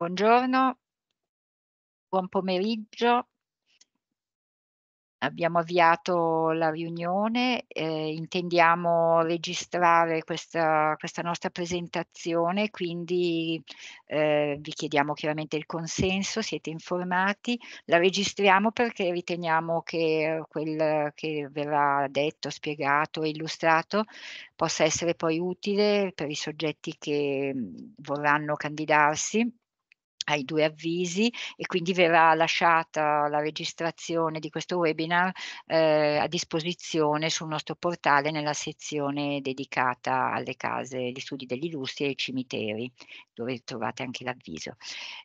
Buongiorno, buon pomeriggio. Abbiamo avviato la riunione, eh, intendiamo registrare questa, questa, nostra presentazione, quindi eh, vi chiediamo chiaramente il consenso, siete informati, la registriamo perché riteniamo che quel che verrà detto, spiegato e illustrato possa essere poi utile per i soggetti che mm, vorranno candidarsi ai due avvisi e quindi verrà lasciata la registrazione di questo webinar eh, a disposizione sul nostro portale nella sezione dedicata alle case gli studi degli illustri e ai cimiteri, dove trovate anche l'avviso.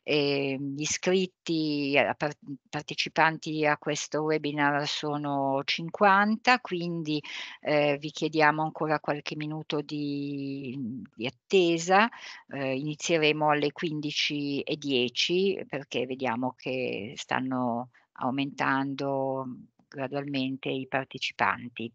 gli iscritti, par partecipanti a questo webinar sono 50, quindi eh, vi chiediamo ancora qualche minuto di, di attesa, eh, inizieremo alle 15.10 10 perché vediamo che stanno aumentando mhmm, gradualmente i partecipanti.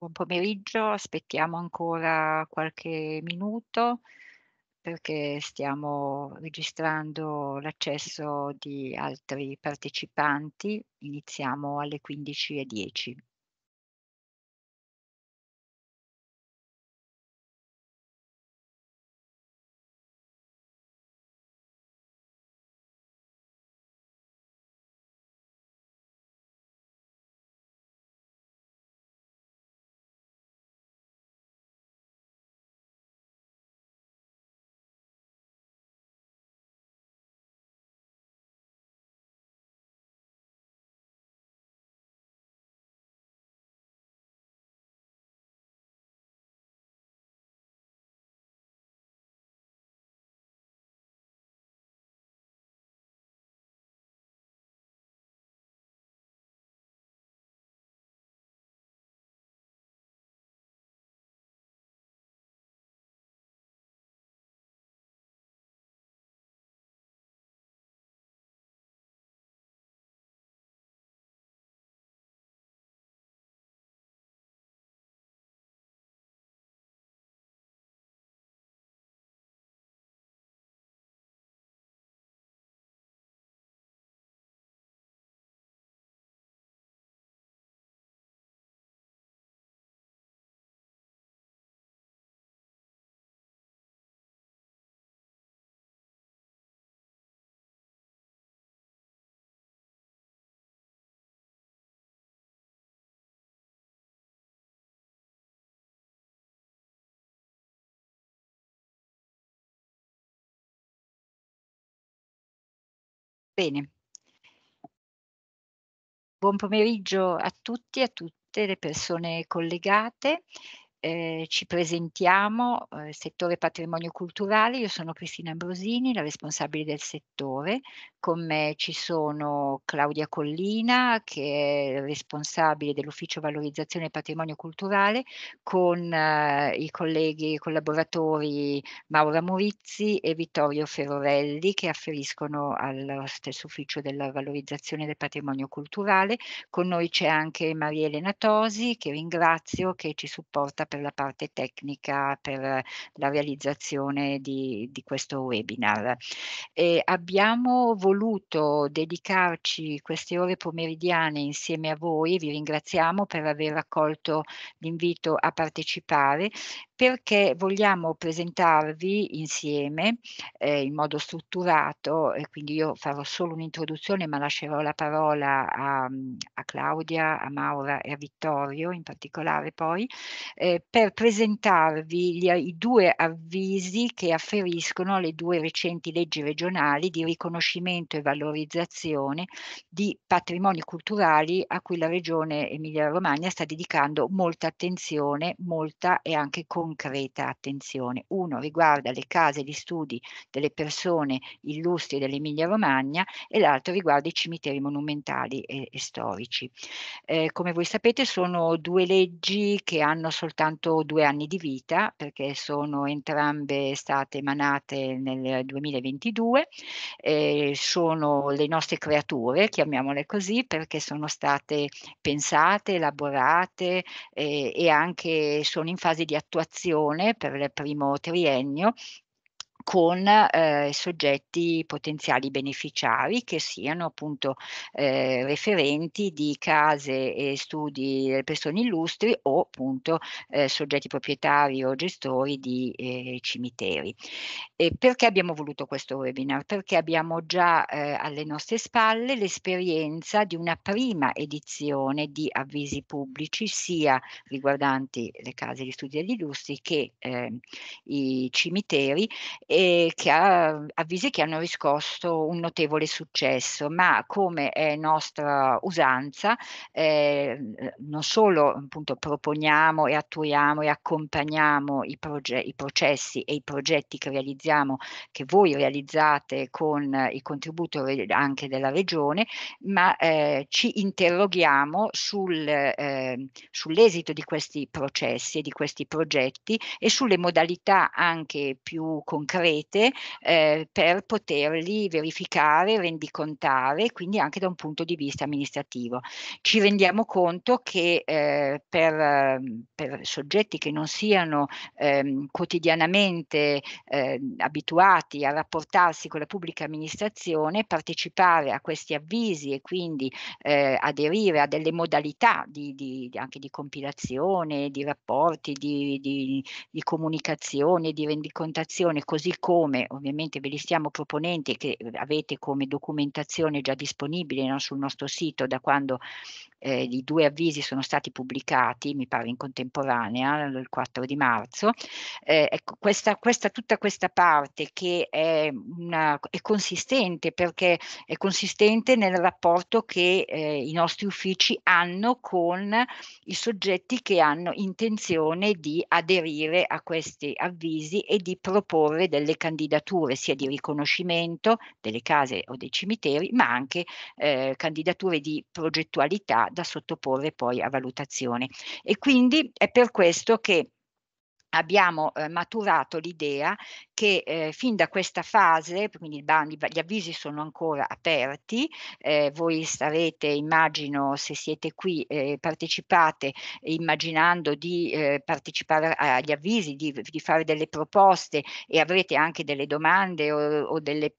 Buon pomeriggio, aspettiamo ancora qualche minuto perché stiamo registrando l'accesso di altri partecipanti. Iniziamo alle 15.10. Bene. Buon pomeriggio a tutti e a tutte le persone collegate eh, ci presentiamo, eh, settore patrimonio culturale, io sono Cristina Ambrosini, la responsabile del settore, con me ci sono Claudia Collina che è responsabile dell'ufficio valorizzazione del patrimonio culturale, con eh, i colleghi e collaboratori Maura Morizzi e Vittorio Ferrorelli che afferiscono allo stesso ufficio della valorizzazione del patrimonio culturale, con noi c'è anche Maria Elena Tosi che ringrazio che ci supporta per la parte tecnica, per la realizzazione di, di questo webinar. E abbiamo voluto dedicarci queste ore pomeridiane insieme a voi, vi ringraziamo per aver accolto l'invito a partecipare perché vogliamo presentarvi insieme eh, in modo strutturato, e quindi io farò solo un'introduzione ma lascerò la parola a, mm, a Claudia, a Maura e a Vittorio in particolare poi, eh, per presentarvi gli, i due avvisi che afferiscono alle due recenti leggi regionali di riconoscimento e valorizzazione di patrimoni culturali a cui la regione Emilia-Romagna sta dedicando molta attenzione, molta e anche con concreta attenzione. Uno riguarda le case di studi delle persone illustri dell'Emilia Romagna e l'altro riguarda i cimiteri monumentali e, e storici. Eh, come voi sapete sono due leggi che hanno soltanto due anni di vita perché sono entrambe state emanate nel 2022, eh, sono le nostre creature, chiamiamole così, perché sono state pensate, elaborate eh, e anche sono in fase di attuazione formazione per il primo triennio con eh, soggetti potenziali beneficiari che siano appunto eh, referenti di case e studi delle persone illustri o appunto eh, soggetti proprietari o gestori di eh, cimiteri. E perché abbiamo voluto questo webinar? Perché abbiamo già eh, alle nostre spalle l'esperienza di una prima edizione di avvisi pubblici sia riguardanti le case di studi degli illustri che eh, i cimiteri e che ha avvisi che hanno riscosso un notevole successo, ma come è nostra usanza, ehm, eh, non solo appunto, proponiamo e attuiamo e accompagniamo i, proge- i processi e i progetti che realizziamo, che voi realizzate con il contributo re- anche della Regione, ma eh, ci interroghiamo sul, ehm, sull'esito di questi processi e di questi progetti e sulle modalità anche più concrete rete eh, per poterli verificare, rendicontare, quindi anche da un punto di vista amministrativo. Ci rendiamo conto che eh, per, ehm, per, soggetti che non siano ehm, quotidianamente eh, abituati a rapportarsi con la pubblica amministrazione, partecipare a questi avvisi e quindi eh, aderire a delle modalità di, di, anche di compilazione, di rapporti, di, di, di comunicazione, di rendicontazione così così come ovviamente ve li stiamo proponendo che eh, avete come documentazione già disponibile no, sul nostro sito da quando eh, i due avvisi sono stati pubblicati, mi pare in contemporanea, il 4 di marzo. Eh, ecco, questa, questa, tutta questa parte che è, una, è, consistente perché è consistente nel rapporto che eh, i nostri uffici hanno con i soggetti che hanno intenzione di aderire a questi avvisi e di proporre delle delle candidature sia di riconoscimento delle case o dei cimiteri, ma anche eh, candidature di progettualità da sottoporre poi a valutazione. E quindi è per questo che abbiamo eh, maturato l'idea che eh, fin da questa fase, quindi il bandi, gli avvisi sono ancora aperti, eh, voi sarete, immagino, se siete qui, eh, partecipate immaginando di ehm, partecipare agli avvisi, di, di, fare delle proposte e avrete anche delle domande o, o delle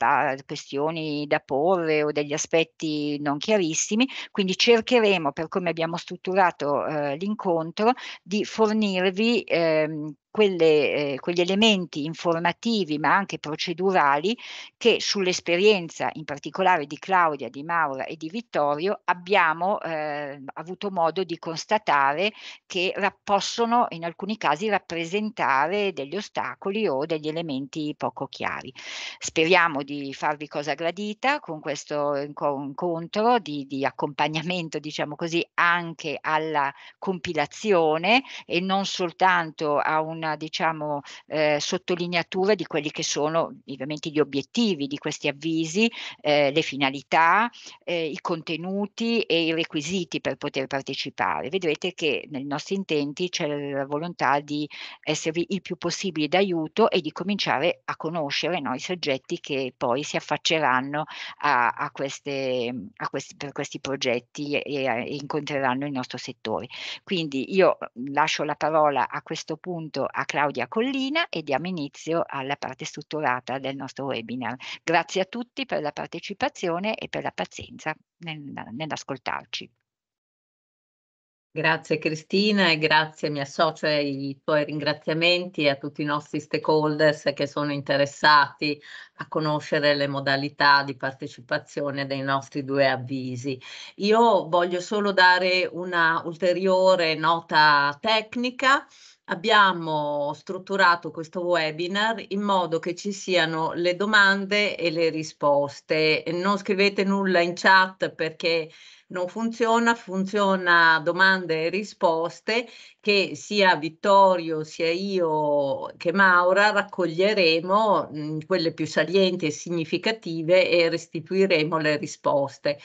questioni da porre o degli aspetti non chiarissimi, quindi cercheremo per come abbiamo strutturato ehm, l'incontro di fornirvi ehm, quelle, eh, quegli elementi informativi ma anche procedurali che sull'esperienza in particolare di Claudia, di Maura e di Vittorio abbiamo eh, avuto modo di constatare che possono in alcuni casi rappresentare degli ostacoli o degli elementi poco chiari. Speriamo di farvi cosa gradita con questo incontro di, di accompagnamento diciamo così anche alla compilazione e non soltanto a un una diciamo, eh, sottolineatura di quelli che sono ovviamente gli obiettivi di questi avvisi, eh, le finalità, eh, i contenuti e i requisiti per poter partecipare. Vedrete che nei nostri intenti c'è la volontà di esservi il più possibile d'aiuto e di cominciare a conoscere no, i soggetti che poi si affacceranno a, a queste, a questi, per questi progetti e, e incontreranno il nostro settore. Quindi io mm, lascio la parola a questo punto a Claudia Collina e diamo inizio alla parte strutturata del nostro webinar. Grazie a tutti per la partecipazione e per la pazienza nel, nell'ascoltarci. Grazie Cristina e grazie, mi associo ai tuoi ringraziamenti a tutti i nostri stakeholders che sono interessati a conoscere le modalità di partecipazione dei nostri due avvisi. Io voglio solo dare una ulteriore nota tecnica abbiamo strutturato questo webinar in modo che ci siano le domande e le risposte. Non scrivete nulla in chat perché non funziona, funziona domande e risposte che sia Vittorio, sia io che Maura raccoglieremo mh, mm, quelle più salienti e significative e restituiremo le risposte.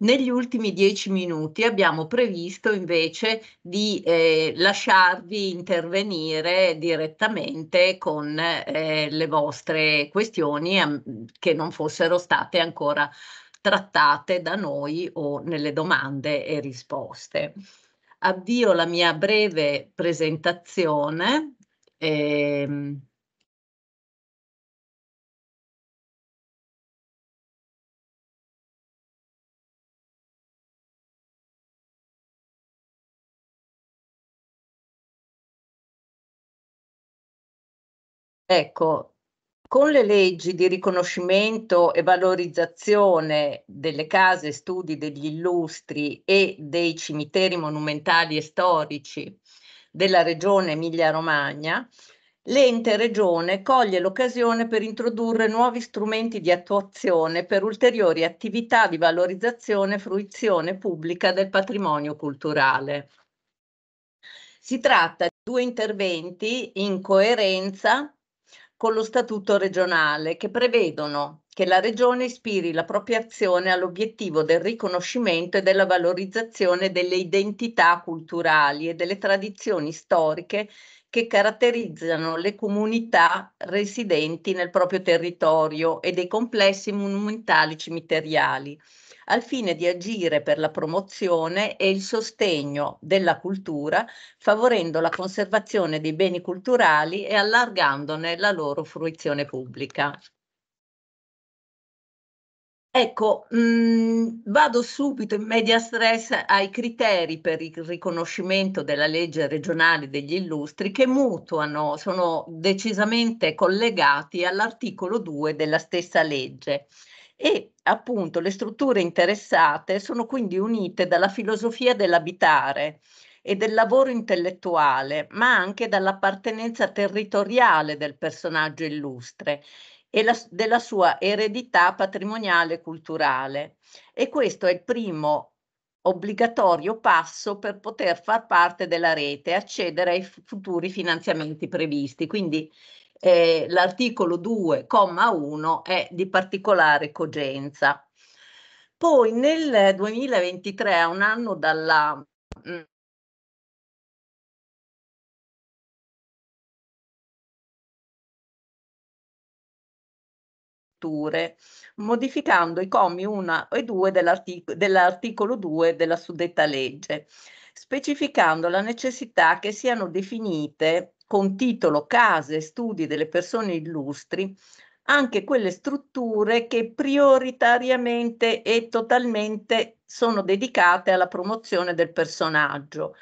Negli ultimi dieci minuti abbiamo previsto invece di eh, lasciarvi intervenire direttamente con eh, le vostre questioni ehm, che non fossero state ancora trattate da noi o nelle domande e risposte. Avvio la mia breve presentazione. Ehm, Ecco, con le leggi di riconoscimento e valorizzazione delle case studi degli illustri e dei cimiteri monumentali e storici della regione Emilia-Romagna, l'ente regione coglie l'occasione per introdurre nuovi strumenti di attuazione per ulteriori attività di valorizzazione e fruizione pubblica del patrimonio culturale. Si tratta di due interventi in coerenza con lo statuto regionale che prevedono che la regione ispiri la propria azione all'obiettivo del riconoscimento e della valorizzazione delle identità culturali e delle tradizioni storiche che caratterizzano le comunità residenti nel proprio territorio e dei complessi monumentali cimiteriali al fine di agire per la promozione e il sostegno della cultura, favorendo la conservazione dei beni culturali e allargandone la loro fruizione pubblica. Ecco, mh, mm, vado subito in media stress ai criteri per il riconoscimento della legge regionale degli illustri che mutuano, sono decisamente collegati all'articolo 2 della stessa legge e appunto le strutture interessate sono quindi unite dalla filosofia dell'abitare e del lavoro intellettuale, ma anche dall'appartenenza territoriale del personaggio illustre e la, della sua eredità patrimoniale e culturale. E questo è il primo obbligatorio passo per poter far parte della rete e accedere ai futuri finanziamenti previsti. Quindi eh, l'articolo 2,1 è di particolare cogenza. Poi nel 2023, a un anno dalla mm, modificando i commi 1 e 2 dell'articolo 2 della suddetta legge, specificando la necessità che siano definite con titolo Case e studi delle persone illustri, anche quelle strutture che prioritariamente e totalmente sono dedicate alla promozione del personaggio,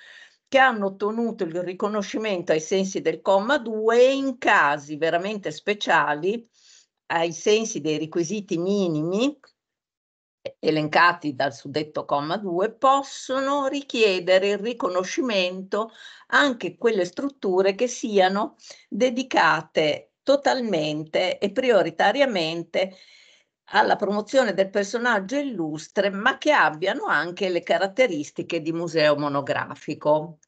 che hanno ottenuto il riconoscimento ai sensi del comma 2 e in casi veramente speciali, ai sensi dei requisiti minimi, elencati dal suddetto comma 2 possono richiedere il riconoscimento anche quelle strutture che siano dedicate totalmente e prioritariamente alla promozione del personaggio illustre, ma che abbiano anche le caratteristiche di museo monografico.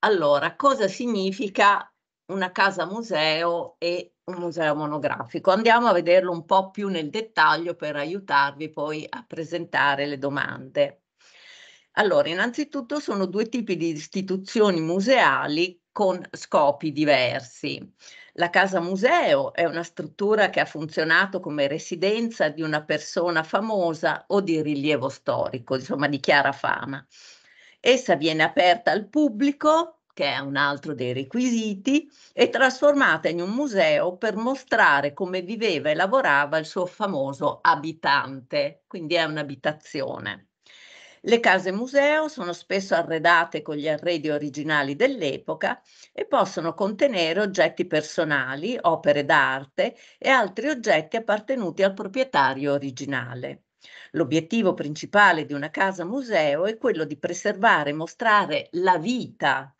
Allora, cosa significa una casa museo e un museo monografico. Andiamo a vederlo un po' più nel dettaglio per aiutarvi poi a presentare le domande. Allora, innanzitutto sono due tipi di istituzioni museali con scopi diversi. La casa museo è una struttura che ha funzionato come residenza di una persona famosa o di rilievo storico, insomma di chiara fama. Essa viene aperta al pubblico che è un altro dei requisiti, e trasformata in un museo per mostrare come viveva e lavorava il suo famoso abitante, quindi è un'abitazione. Le case museo sono spesso arredate con gli arredi originali dell'epoca e possono contenere oggetti personali, opere d'arte e altri oggetti appartenuti al proprietario originale. L'obiettivo principale di una casa museo è quello di preservare e mostrare la vita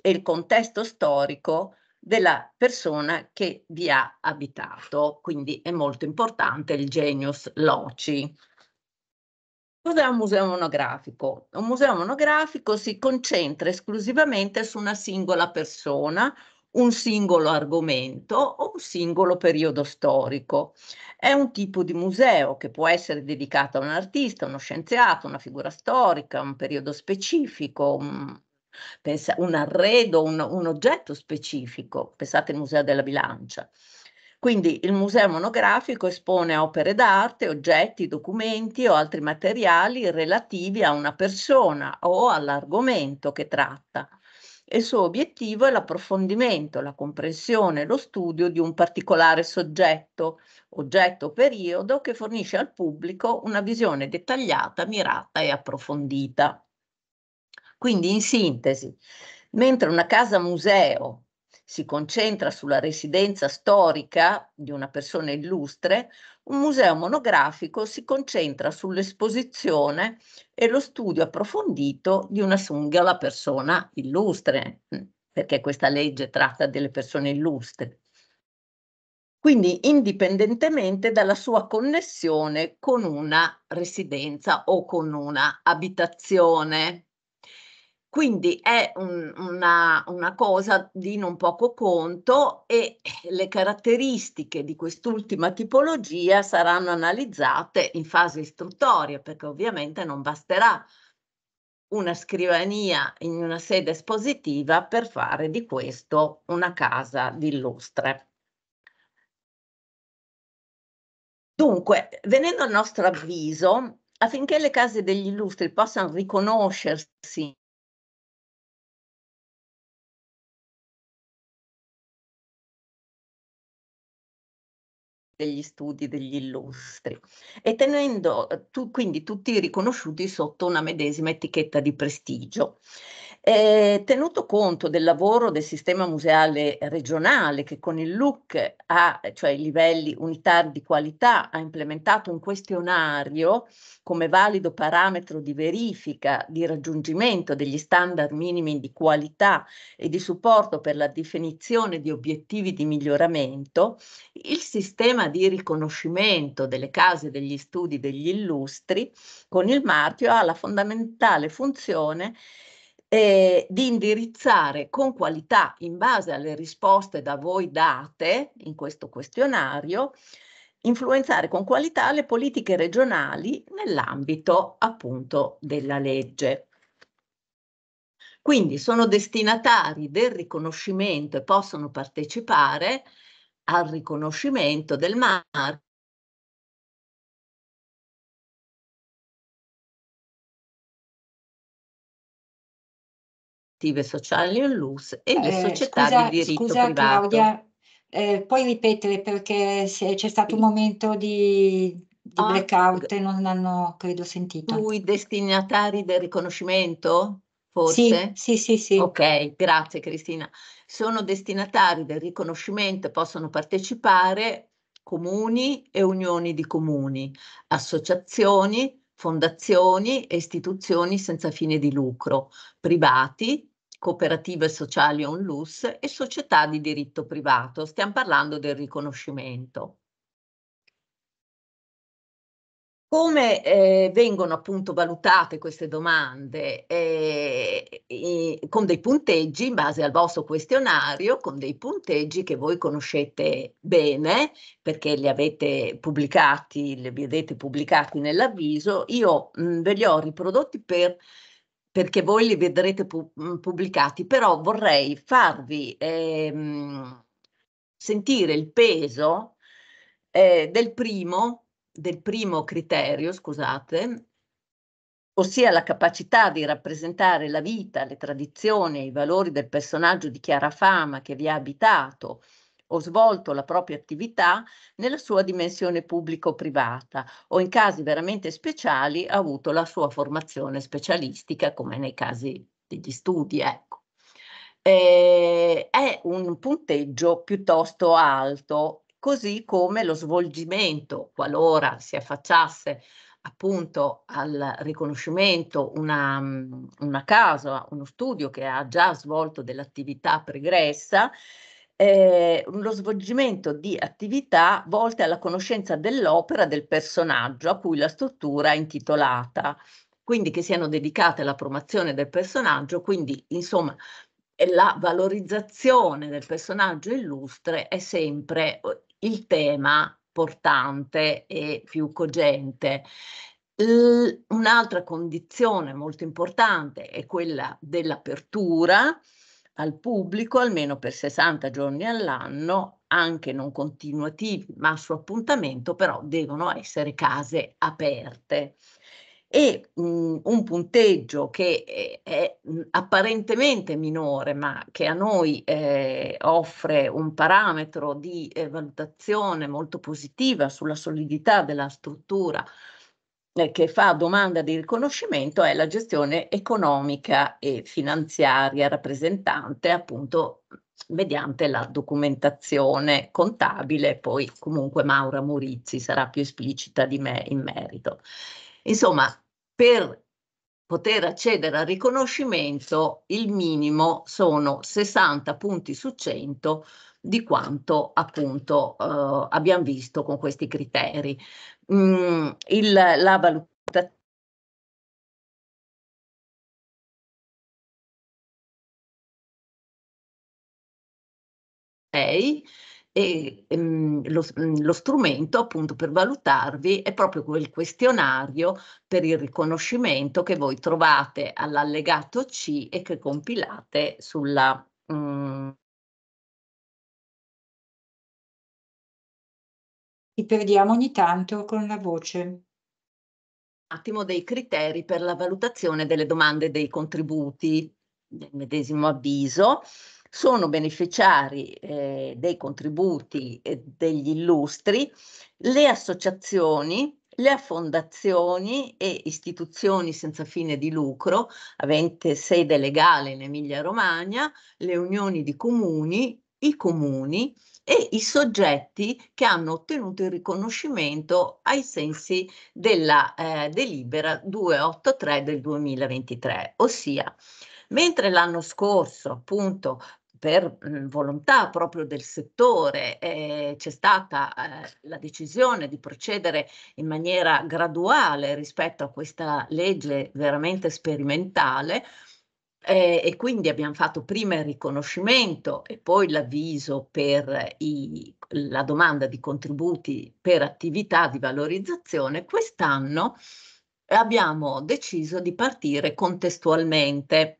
e il contesto storico della persona che vi ha abitato, quindi è molto importante il genius loci. Cos'è un museo monografico? Un museo monografico si concentra esclusivamente su una singola persona, un singolo argomento o un singolo periodo storico. È un tipo di museo che può essere dedicato a un artista, uno scienziato, una figura storica, un periodo specifico, pensa, un arredo, un, un oggetto specifico, pensate al Museo della Bilancia. Quindi il museo monografico espone opere d'arte, oggetti, documenti o altri materiali relativi a una persona o all'argomento che tratta. Il suo obiettivo è l'approfondimento, la comprensione, lo studio di un particolare soggetto, oggetto o periodo che fornisce al pubblico una visione dettagliata, mirata e approfondita. Quindi, in sintesi, mentre una casa museo si concentra sulla residenza storica di una persona illustre, un museo monografico si concentra sull'esposizione e lo studio approfondito di una singola persona illustre, mm, perché questa legge tratta delle persone illustre. Quindi indipendentemente dalla sua connessione con una residenza o con una abitazione. Quindi è un, una, una, cosa di non poco conto e eh, le caratteristiche di quest'ultima tipologia saranno analizzate in fase istruttoria, perché ovviamente non basterà una scrivania in una sede espositiva per fare di questo una casa di illustre. Dunque, venendo al nostro avviso, affinché le case degli illustri possano riconoscersi degli studi degli illustri e tenendo eh, tu, quindi tutti riconosciuti sotto una medesima etichetta di prestigio. Eh, tenuto conto del lavoro del sistema museale regionale che con il LUC, ha, cioè i livelli unitari di qualità, ha implementato un questionario come valido parametro di verifica di raggiungimento degli standard minimi di qualità e di supporto per la definizione di obiettivi di miglioramento, il sistema di riconoscimento delle case degli studi degli illustri con il marchio ha la fondamentale funzione eh, di indirizzare con qualità, in base alle risposte da voi date in questo questionario, influenzare con qualità le politiche regionali nell'ambito appunto della legge. Quindi sono destinatari del riconoscimento e possono partecipare al riconoscimento del marchio attive sociali all'US e le eh, società scusa, di diritto scusa, privato. Claudia, eh, puoi ripetere perché c'è stato un momento di, di ah, blackout e non hanno, credo, sentito. Sui destinatari del riconoscimento, forse? Sì, sì, sì, sì. Ok, grazie Cristina. Sono destinatari del riconoscimento, possono partecipare comuni e unioni di comuni, associazioni, fondazioni e istituzioni senza fine di lucro, privati, cooperative sociali on lus e società di diritto privato. Stiamo parlando del riconoscimento. Come eh, vengono appunto valutate queste domande? Eh, eh, con dei punteggi in base al vostro questionario, con dei punteggi che voi conoscete bene perché li avete pubblicati, li vedete pubblicati nell'avviso. Io mh, ve li ho riprodotti per, perché voi li vedrete pu pubblicati, però vorrei farvi ehm, sentire il peso eh, del primo del primo criterio, scusate, ossia la capacità di rappresentare la vita, le tradizioni, i valori del personaggio di chiara fama che vi ha abitato o svolto la propria attività nella sua dimensione pubblico-privata o in casi veramente speciali ha avuto la sua formazione specialistica come nei casi degli studi. Ecco. E eh, è un punteggio piuttosto alto così come lo svolgimento, qualora si affacciasse appunto al riconoscimento una, mm, una casa, uno studio che ha già svolto dell'attività pregressa, eh, lo svolgimento di attività volte alla conoscenza dell'opera del personaggio a cui la struttura è intitolata, quindi che siano dedicate alla promozione del personaggio, quindi insomma la valorizzazione del personaggio illustre è sempre eh, il tema portante e più cogente. L- un'altra condizione molto importante è quella dell'apertura al pubblico almeno per 60 giorni all'anno, anche non continuativi, ma su appuntamento, però devono essere case aperte e mh, mhmm, un punteggio che eh, è, è, mhmm, apparentemente minore, ma che a noi eh, offre un parametro di eh, valutazione molto positiva sulla solidità della struttura eh, che fa domanda di riconoscimento, è la gestione economica e finanziaria rappresentante appunto mediante la documentazione contabile, poi comunque Maura Murizi sarà più esplicita di me in merito. Insomma, per poter accedere al riconoscimento, il minimo sono 60 punti su 100 di quanto appunto eh, abbiamo visto con questi criteri. Mm, il, la valutazione e ehm, lo, mhmm, lo, strumento appunto per valutarvi è proprio quel questionario per il riconoscimento che voi trovate all'allegato C e che compilate sulla... Mh, mhmm Ti perdiamo ogni tanto con la voce un attimo dei criteri per la valutazione delle domande dei contributi del medesimo avviso sono beneficiari eh, dei contributi eh, degli illustri le associazioni, le fondazioni e istituzioni senza fine di lucro, avente sede legale in Emilia-Romagna, le unioni di comuni, i comuni e i soggetti che hanno ottenuto il riconoscimento ai sensi della eh, delibera 283 del 2023, ossia Mentre l'anno scorso, appunto, per mh, mhmm, volontà proprio del settore eh, c'è stata eh, la decisione di procedere in maniera graduale rispetto a questa legge veramente sperimentale eh, e quindi abbiamo fatto prima il riconoscimento e poi l'avviso per i, la domanda di contributi per attività di valorizzazione, quest'anno abbiamo deciso di partire contestualmente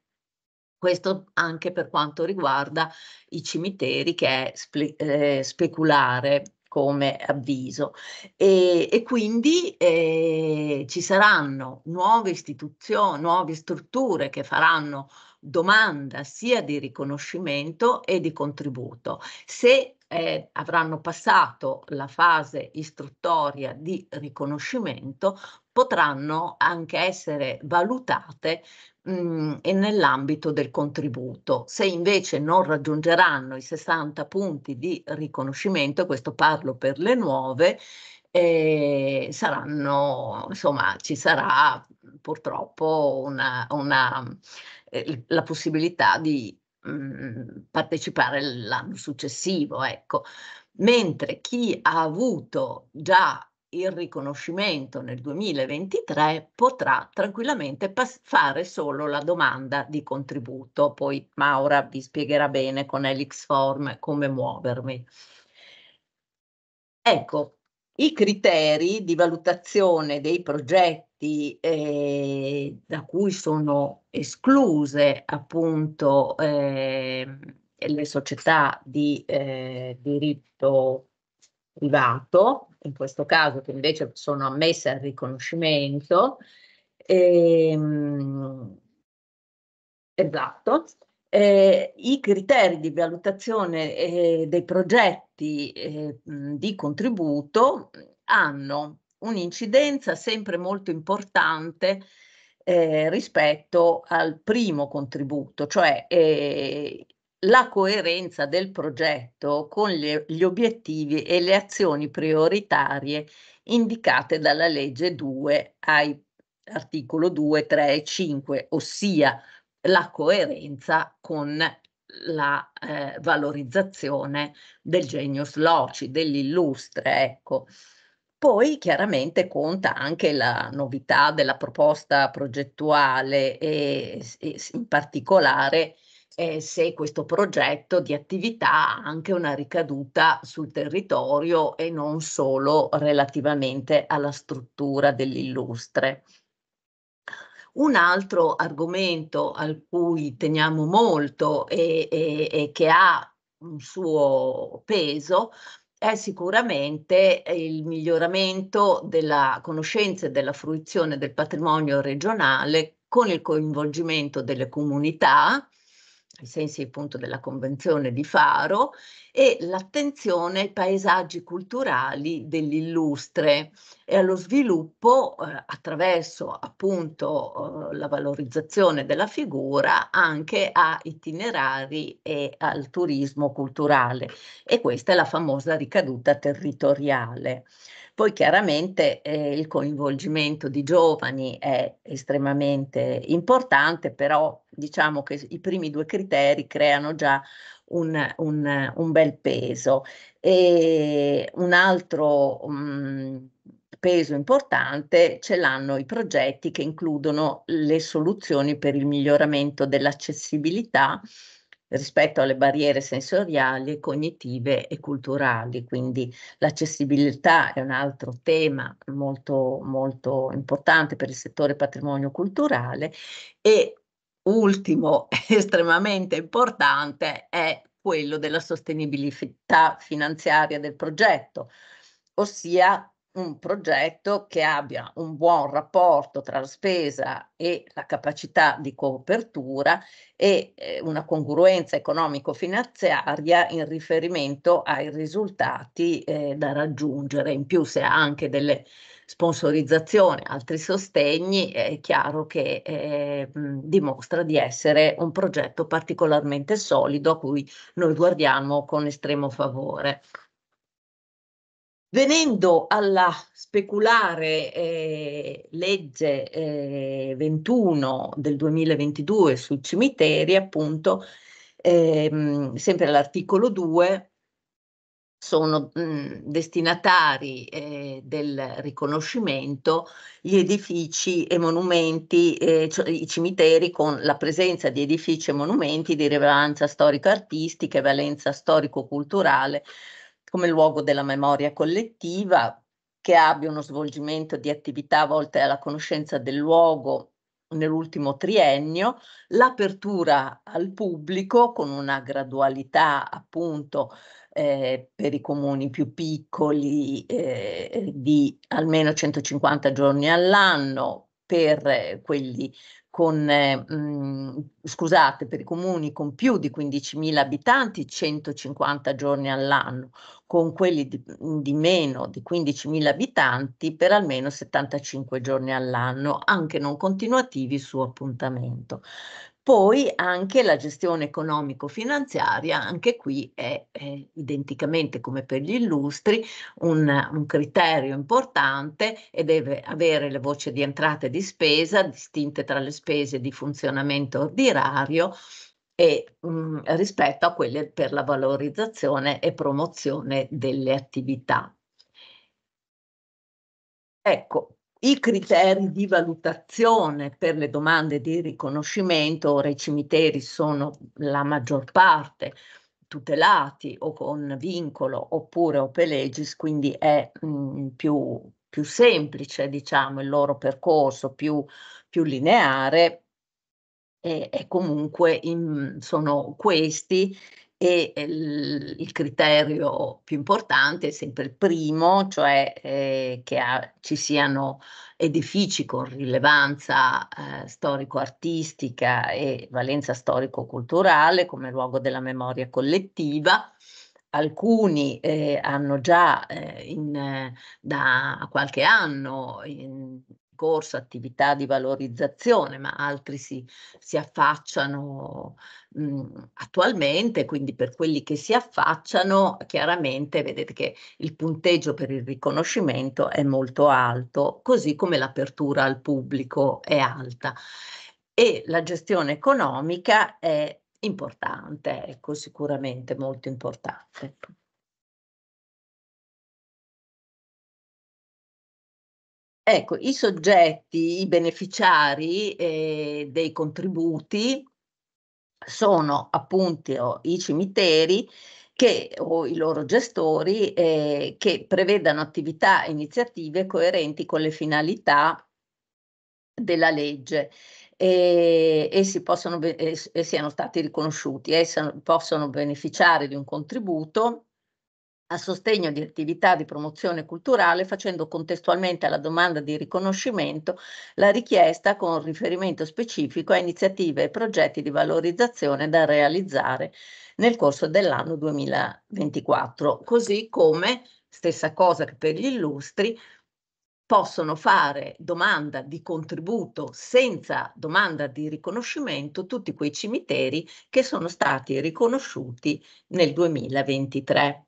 questo anche per quanto riguarda i cimiteri, che è spe eh, speculare come avviso. E, e quindi eh, ci saranno nuove istituzioni, nuove strutture che faranno domanda sia di riconoscimento e di contributo. Se eh, avranno passato la fase istruttoria di riconoscimento, potranno anche essere valutate mh, mhmm, e nell'ambito del contributo. Se invece non raggiungeranno i 60 punti di riconoscimento, questo parlo per le nuove, eh, saranno, insomma, ci sarà purtroppo una, una, eh, la possibilità di mh, mhmm, partecipare l'anno successivo, ecco. Mentre chi ha avuto già il riconoscimento nel 2023 potrà tranquillamente pass- fare solo la domanda di contributo. Poi Maura vi spiegherà bene con Elix Form come muovermi. Ecco, i criteri di valutazione dei progetti eh, da cui sono escluse appunto eh, le società di eh, diritto privato, in questo caso che invece sono ammesse al riconoscimento. Ehm, esatto. Eh, I criteri di valutazione eh, dei progetti eh, di contributo hanno un'incidenza sempre molto importante eh, rispetto al primo contributo, cioè eh, la coerenza del progetto con le, gli obiettivi e le azioni prioritarie indicate dalla legge 2 ai articolo 2, 3 e 5, ossia la coerenza con la eh, valorizzazione del genius loci, dell'illustre, ecco. Poi chiaramente conta anche la novità della proposta progettuale e, e in particolare eh, se questo progetto di attività ha anche una ricaduta sul territorio e non solo relativamente alla struttura dell'illustre. Un altro argomento al cui teniamo molto e, e, e che ha un suo peso è sicuramente il miglioramento della conoscenza e della fruizione del patrimonio regionale con il coinvolgimento delle comunità, ai sensi appunto della Convenzione di Faro, e l'attenzione ai paesaggi culturali dell'illustre e allo sviluppo eh, attraverso appunto eh, la valorizzazione della figura anche a itinerari e al turismo culturale. E questa è la famosa ricaduta territoriale. Poi chiaramente eh, il coinvolgimento di giovani è estremamente importante, però diciamo che i primi due criteri creano già un, un, un bel peso. E un altro um, peso importante ce l'hanno i progetti che includono le soluzioni per il miglioramento dell'accessibilità rispetto alle barriere sensoriali, cognitive e culturali. Quindi l'accessibilità è un altro tema molto, molto importante per il settore patrimonio culturale e ultimo estremamente importante è quello della sostenibilità finanziaria del progetto, ossia un progetto che abbia un buon rapporto tra la spesa e la capacità di copertura e eh, una congruenza economico-finanziaria in riferimento ai risultati eh, da raggiungere. In più se ha anche delle sponsorizzazioni, altri sostegni, è chiaro che eh, dimostra di essere un progetto particolarmente solido a cui noi guardiamo con estremo favore. Venendo alla speculare eh, legge eh, 21 del 2022 sui cimiteri, appunto, ehm, sempre all'articolo 2, sono mh, mm, destinatari eh, del riconoscimento gli edifici e monumenti, eh, cioè i cimiteri con la presenza di edifici e monumenti di rilevanza storico-artistica e valenza storico-culturale come luogo della memoria collettiva, che abbia uno svolgimento di attività volte alla conoscenza del luogo nell'ultimo triennio, l'apertura al pubblico con una gradualità appunto eh, per i comuni più piccoli eh, di almeno 150 giorni all'anno, per eh, quelli con, eh, mh, scusate, per i comuni con più di 15.000 abitanti 150 giorni all'anno, con quelli di, di meno di 15.000 abitanti per almeno 75 giorni all'anno, anche non continuativi su appuntamento. Poi anche la gestione economico-finanziaria, anche qui è, è, identicamente come per gli illustri un, un, criterio importante e deve avere le voci di entrata e di spesa distinte tra le spese di funzionamento ordinario e mh, mm, rispetto a quelle per la valorizzazione e promozione delle attività. Ecco, i criteri di valutazione per le domande di riconoscimento, ora i cimiteri sono la maggior parte tutelati o con vincolo oppure open legis, quindi è mh, mm, più, più, semplice diciamo, il loro percorso, più, più lineare e, e comunque in, sono questi e il, il criterio più importante è sempre il primo, cioè eh, che ha, ci siano edifici con rilevanza eh, storico-artistica e valenza storico-culturale come luogo della memoria collettiva. Alcuni eh, hanno già eh, in, da qualche anno in, corso attività di valorizzazione, ma altri si, si affacciano mh, mhmm, attualmente, quindi per quelli che si affacciano chiaramente vedete che il punteggio per il riconoscimento è molto alto, così come l'apertura al pubblico è alta. E la gestione economica è importante, ecco, sicuramente molto importante. Ecco, i soggetti, i beneficiari eh, dei contributi sono appunto i cimiteri che, o i loro gestori eh, che prevedano attività e iniziative coerenti con le finalità della legge e, e, si possono, e, e siano stati riconosciuti e sono, possono beneficiare di un contributo a sostegno di attività di promozione culturale facendo contestualmente alla domanda di riconoscimento la richiesta con riferimento specifico a iniziative e progetti di valorizzazione da realizzare nel corso dell'anno 2024, così come stessa cosa che per gli illustri possono fare domanda di contributo senza domanda di riconoscimento tutti quei cimiteri che sono stati riconosciuti nel 2023.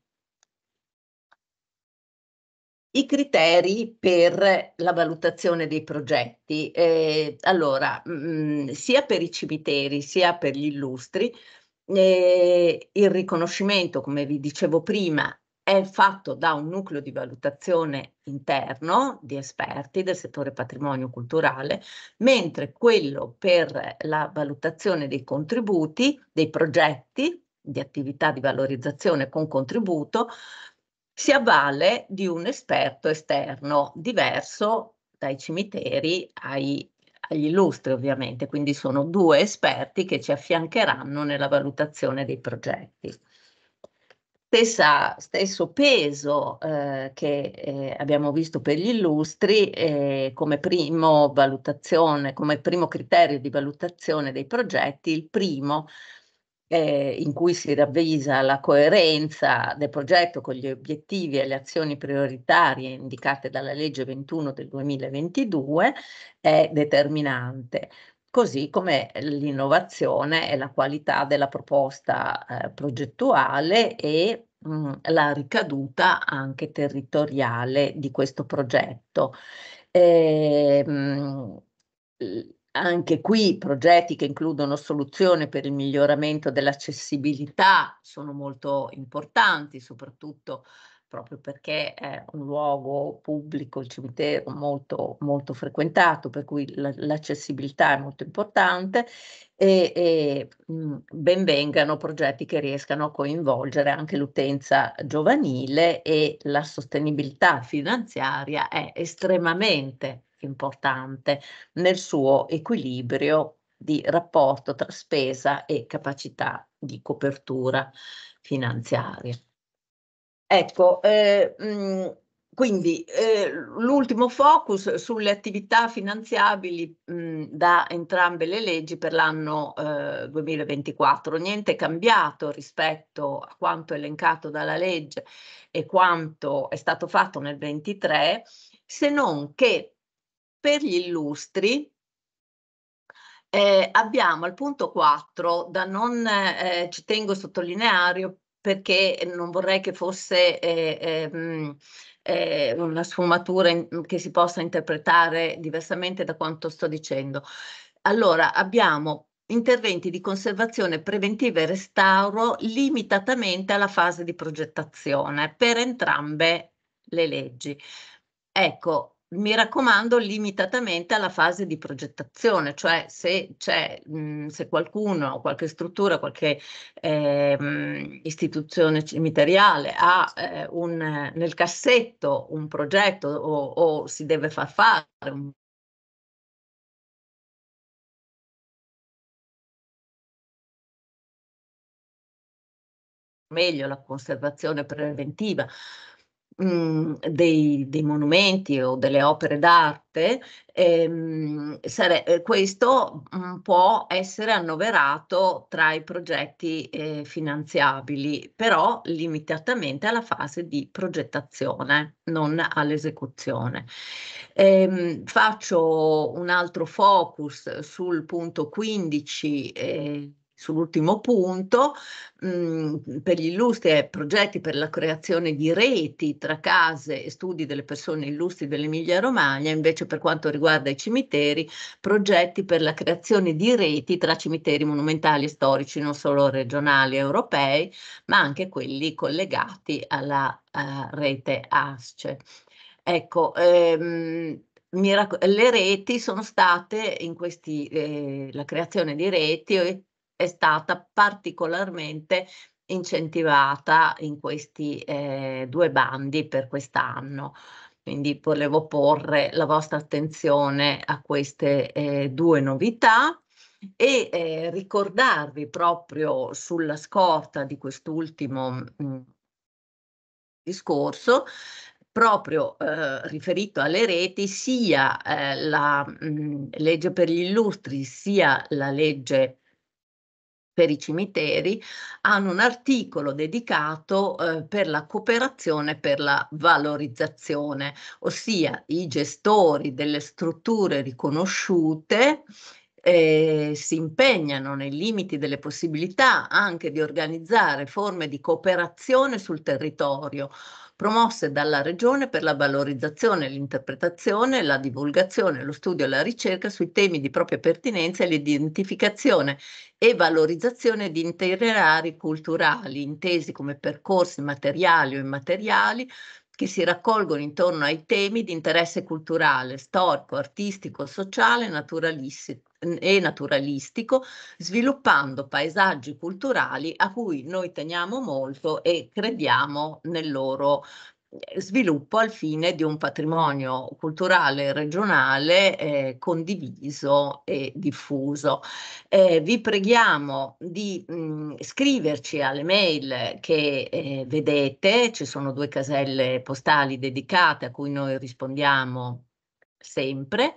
I criteri per la valutazione dei progetti. Eh, allora, mh, mm, sia per i cimiteri sia per gli illustri, eh, il riconoscimento, come vi dicevo prima, è fatto da un nucleo di valutazione interno di esperti del settore patrimonio culturale, mentre quello per la valutazione dei contributi, dei progetti di attività di valorizzazione con contributo si avvale di un esperto esterno diverso dai cimiteri ai, agli illustri ovviamente, quindi sono due esperti che ci affiancheranno nella valutazione dei progetti. Stessa, stesso peso eh, che eh, abbiamo visto per gli illustri eh, come, primo come primo criterio di valutazione dei progetti, il primo eh, in cui si ravvisa la coerenza del progetto con gli obiettivi e le azioni prioritarie indicate dalla legge 21 del 2022 è determinante così come l'innovazione e la qualità della proposta eh, progettuale e mm, la ricaduta anche territoriale di questo progetto. E, ehm, anche qui progetti che includono soluzioni per il miglioramento dell'accessibilità sono molto importanti, soprattutto proprio perché è un luogo pubblico, il cimitero, molto, molto frequentato, per cui l'accessibilità è molto importante e, e mm, ben vengano progetti che riescano a coinvolgere anche l'utenza giovanile e la sostenibilità finanziaria è estremamente importante importante nel suo equilibrio di rapporto tra spesa e capacità di copertura finanziaria. Ecco, eh, mm, quindi eh, l'ultimo focus sulle attività finanziabili mh, mm, da entrambe le leggi per l'anno eh, 2024. Niente è cambiato rispetto a quanto elencato dalla legge e quanto è stato fatto nel 23, se non che per gli illustri eh, abbiamo al punto 4, da non eh, ci tengo a sottolineare perché non vorrei che fosse eh, ehm, eh, una sfumatura che si possa interpretare diversamente da quanto sto dicendo. Allora, abbiamo interventi di conservazione preventiva e restauro limitatamente alla fase di progettazione per entrambe le leggi. Ecco, mi raccomando limitatamente alla fase di progettazione, cioè se, c'è, mh, mhmm, se qualcuno, qualche struttura, qualche eh, istituzione cimiteriale ha eh, un, nel cassetto un progetto o, o si deve far fare un meglio la conservazione preventiva mh, mhmm, dei, dei, monumenti o delle opere d'arte, ehm, sare- eh, questo mh, mhmm, può essere annoverato tra i progetti eh, finanziabili, però limitatamente alla fase di progettazione, non all'esecuzione. Ehm, faccio un altro focus sul punto 15. Eh, sull'ultimo punto, mh, mhmm, per gli illustri progetti per la creazione di reti tra case e studi delle persone illustri dell'Emilia Romagna, invece per quanto riguarda i cimiteri, progetti per la creazione di reti tra cimiteri monumentali e storici, non solo regionali e europei, ma anche quelli collegati alla uh, rete ASCE. Ecco, ehm, le reti sono state in questi, eh, la creazione di reti è stata particolarmente incentivata in questi eh, due bandi per quest'anno. Quindi volevo porre la vostra attenzione a queste eh, due novità e eh, ricordarvi proprio sulla scorta di quest'ultimo mm, discorso proprio eh, riferito alle reti sia eh, la mh, mm, legge per gli illustri sia la legge per i cimiteri, hanno un articolo dedicato eh, per la cooperazione per la valorizzazione, ossia i gestori delle strutture riconosciute eh, si impegnano nei limiti delle possibilità anche di organizzare forme di cooperazione sul territorio, promosse dalla Regione per la valorizzazione, l'interpretazione, la divulgazione, lo studio e la ricerca sui temi di propria pertinenza e l'identificazione e valorizzazione di itinerari culturali, intesi come percorsi materiali o immateriali, che si raccolgono intorno ai temi di interesse culturale, storico, artistico, sociale e naturalistico e naturalistico, sviluppando paesaggi culturali a cui noi teniamo molto e crediamo nel loro eh, sviluppo al fine di un patrimonio culturale regionale eh, condiviso e diffuso. Eh, vi preghiamo di mh, mm, scriverci alle mail che eh, vedete, ci sono due caselle postali dedicate a cui noi rispondiamo sempre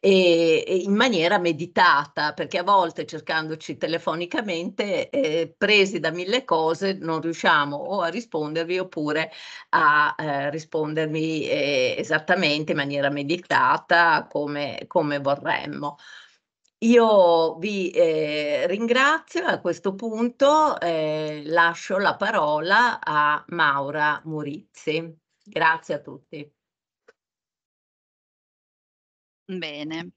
e, e, in maniera meditata perché a volte cercandoci telefonicamente eh, presi da mille cose non riusciamo o a rispondervi oppure a eh, rispondermi eh, esattamente in maniera meditata come, come vorremmo. Io vi eh, ringrazio a questo punto eh, lascio la parola a Maura Murizzi. Grazie a tutti. Bene,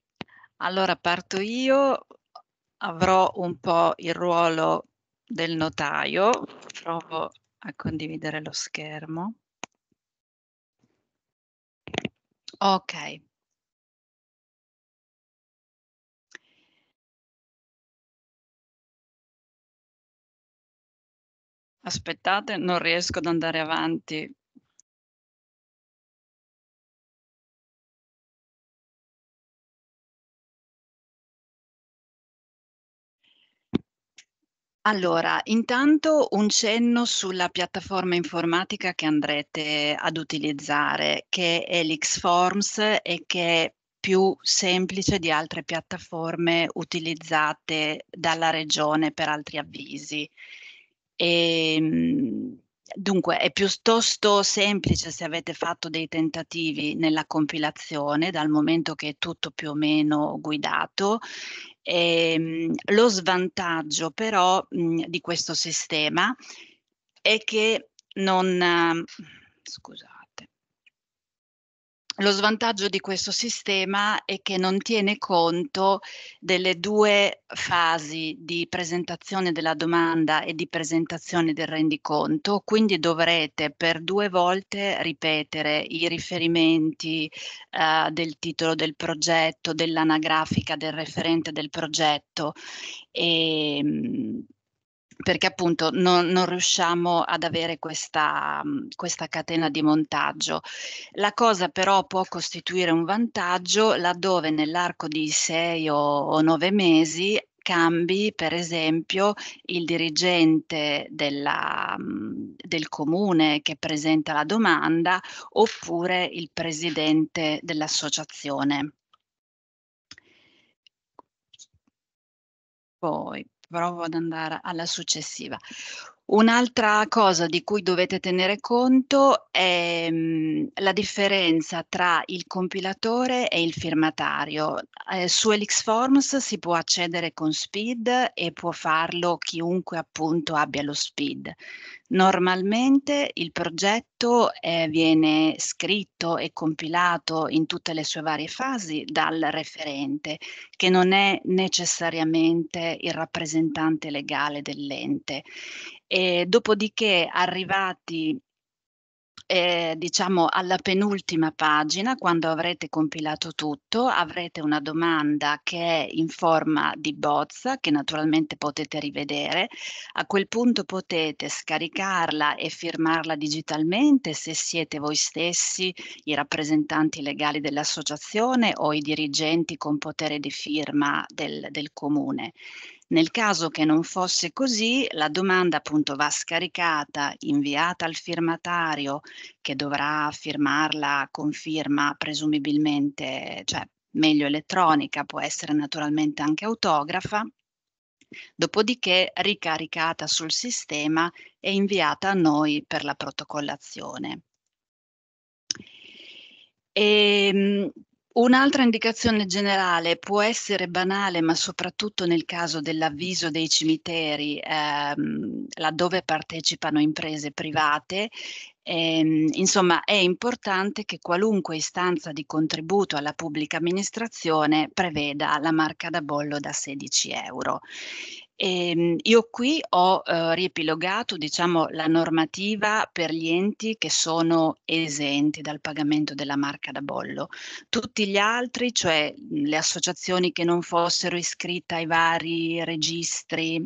allora parto io, avrò un po' il ruolo del notaio, provo a condividere lo schermo. Ok. Aspettate, non riesco ad andare avanti Allora, intanto un cenno sulla piattaforma informatica che andrete ad utilizzare, che è l'Xforms e che è più semplice di altre piattaforme utilizzate dalla regione per altri avvisi. E, ehm, Dunque, è piuttosto semplice se avete fatto dei tentativi nella compilazione, dal momento che è tutto più o meno guidato Ehm, lo svantaggio però mh, mhmm, di questo sistema è che non... Uh, scusate lo svantaggio di questo sistema è che non tiene conto delle due fasi di presentazione della domanda e di presentazione del rendiconto, quindi dovrete per due volte ripetere i riferimenti uh, del titolo del progetto, dell'anagrafica del referente del progetto e, ehm, perché appunto non, non riusciamo ad avere questa, mhmm, questa, catena di montaggio. La cosa però può costituire un vantaggio laddove nell'arco di sei o, o nove mesi cambi per esempio il dirigente della, mhmm, del comune che presenta la domanda oppure il presidente dell'associazione. Poi provo ad andare alla successiva. Un'altra cosa di cui dovete tenere conto è mm, la differenza tra il compilatore e il firmatario. Eh, su Elix Forms si può accedere con SPID e può farlo chiunque appunto abbia lo SPID. Normalmente il progetto eh, viene scritto e compilato in tutte le sue varie fasi dal referente, che non è necessariamente il rappresentante legale dell'ente. E dopodiché, arrivati eh, diciamo alla penultima pagina, quando avrete compilato tutto, avrete una domanda che è in forma di bozza, che naturalmente potete rivedere. A quel punto potete scaricarla e firmarla digitalmente se siete voi stessi i rappresentanti legali dell'associazione o i dirigenti con potere di firma del, del comune. Nel caso che non fosse così, la domanda appunto va scaricata, inviata al firmatario che dovrà firmarla con firma presumibilmente, cioè meglio elettronica, può essere naturalmente anche autografa, dopodiché ricaricata sul sistema e inviata a noi per la protocollazione. E ehm, Un'altra indicazione generale può essere banale, ma soprattutto nel caso dell'avviso dei cimiteri, ehm, laddove partecipano imprese private, ehm, insomma è importante che qualunque istanza di contributo alla pubblica amministrazione preveda la marca da bollo da 16 euro. E ehm, io qui ho eh, riepilogato diciamo, la normativa per gli enti che sono esenti dal pagamento della marca da bollo. Tutti gli altri, cioè le associazioni che non fossero iscritte ai vari registri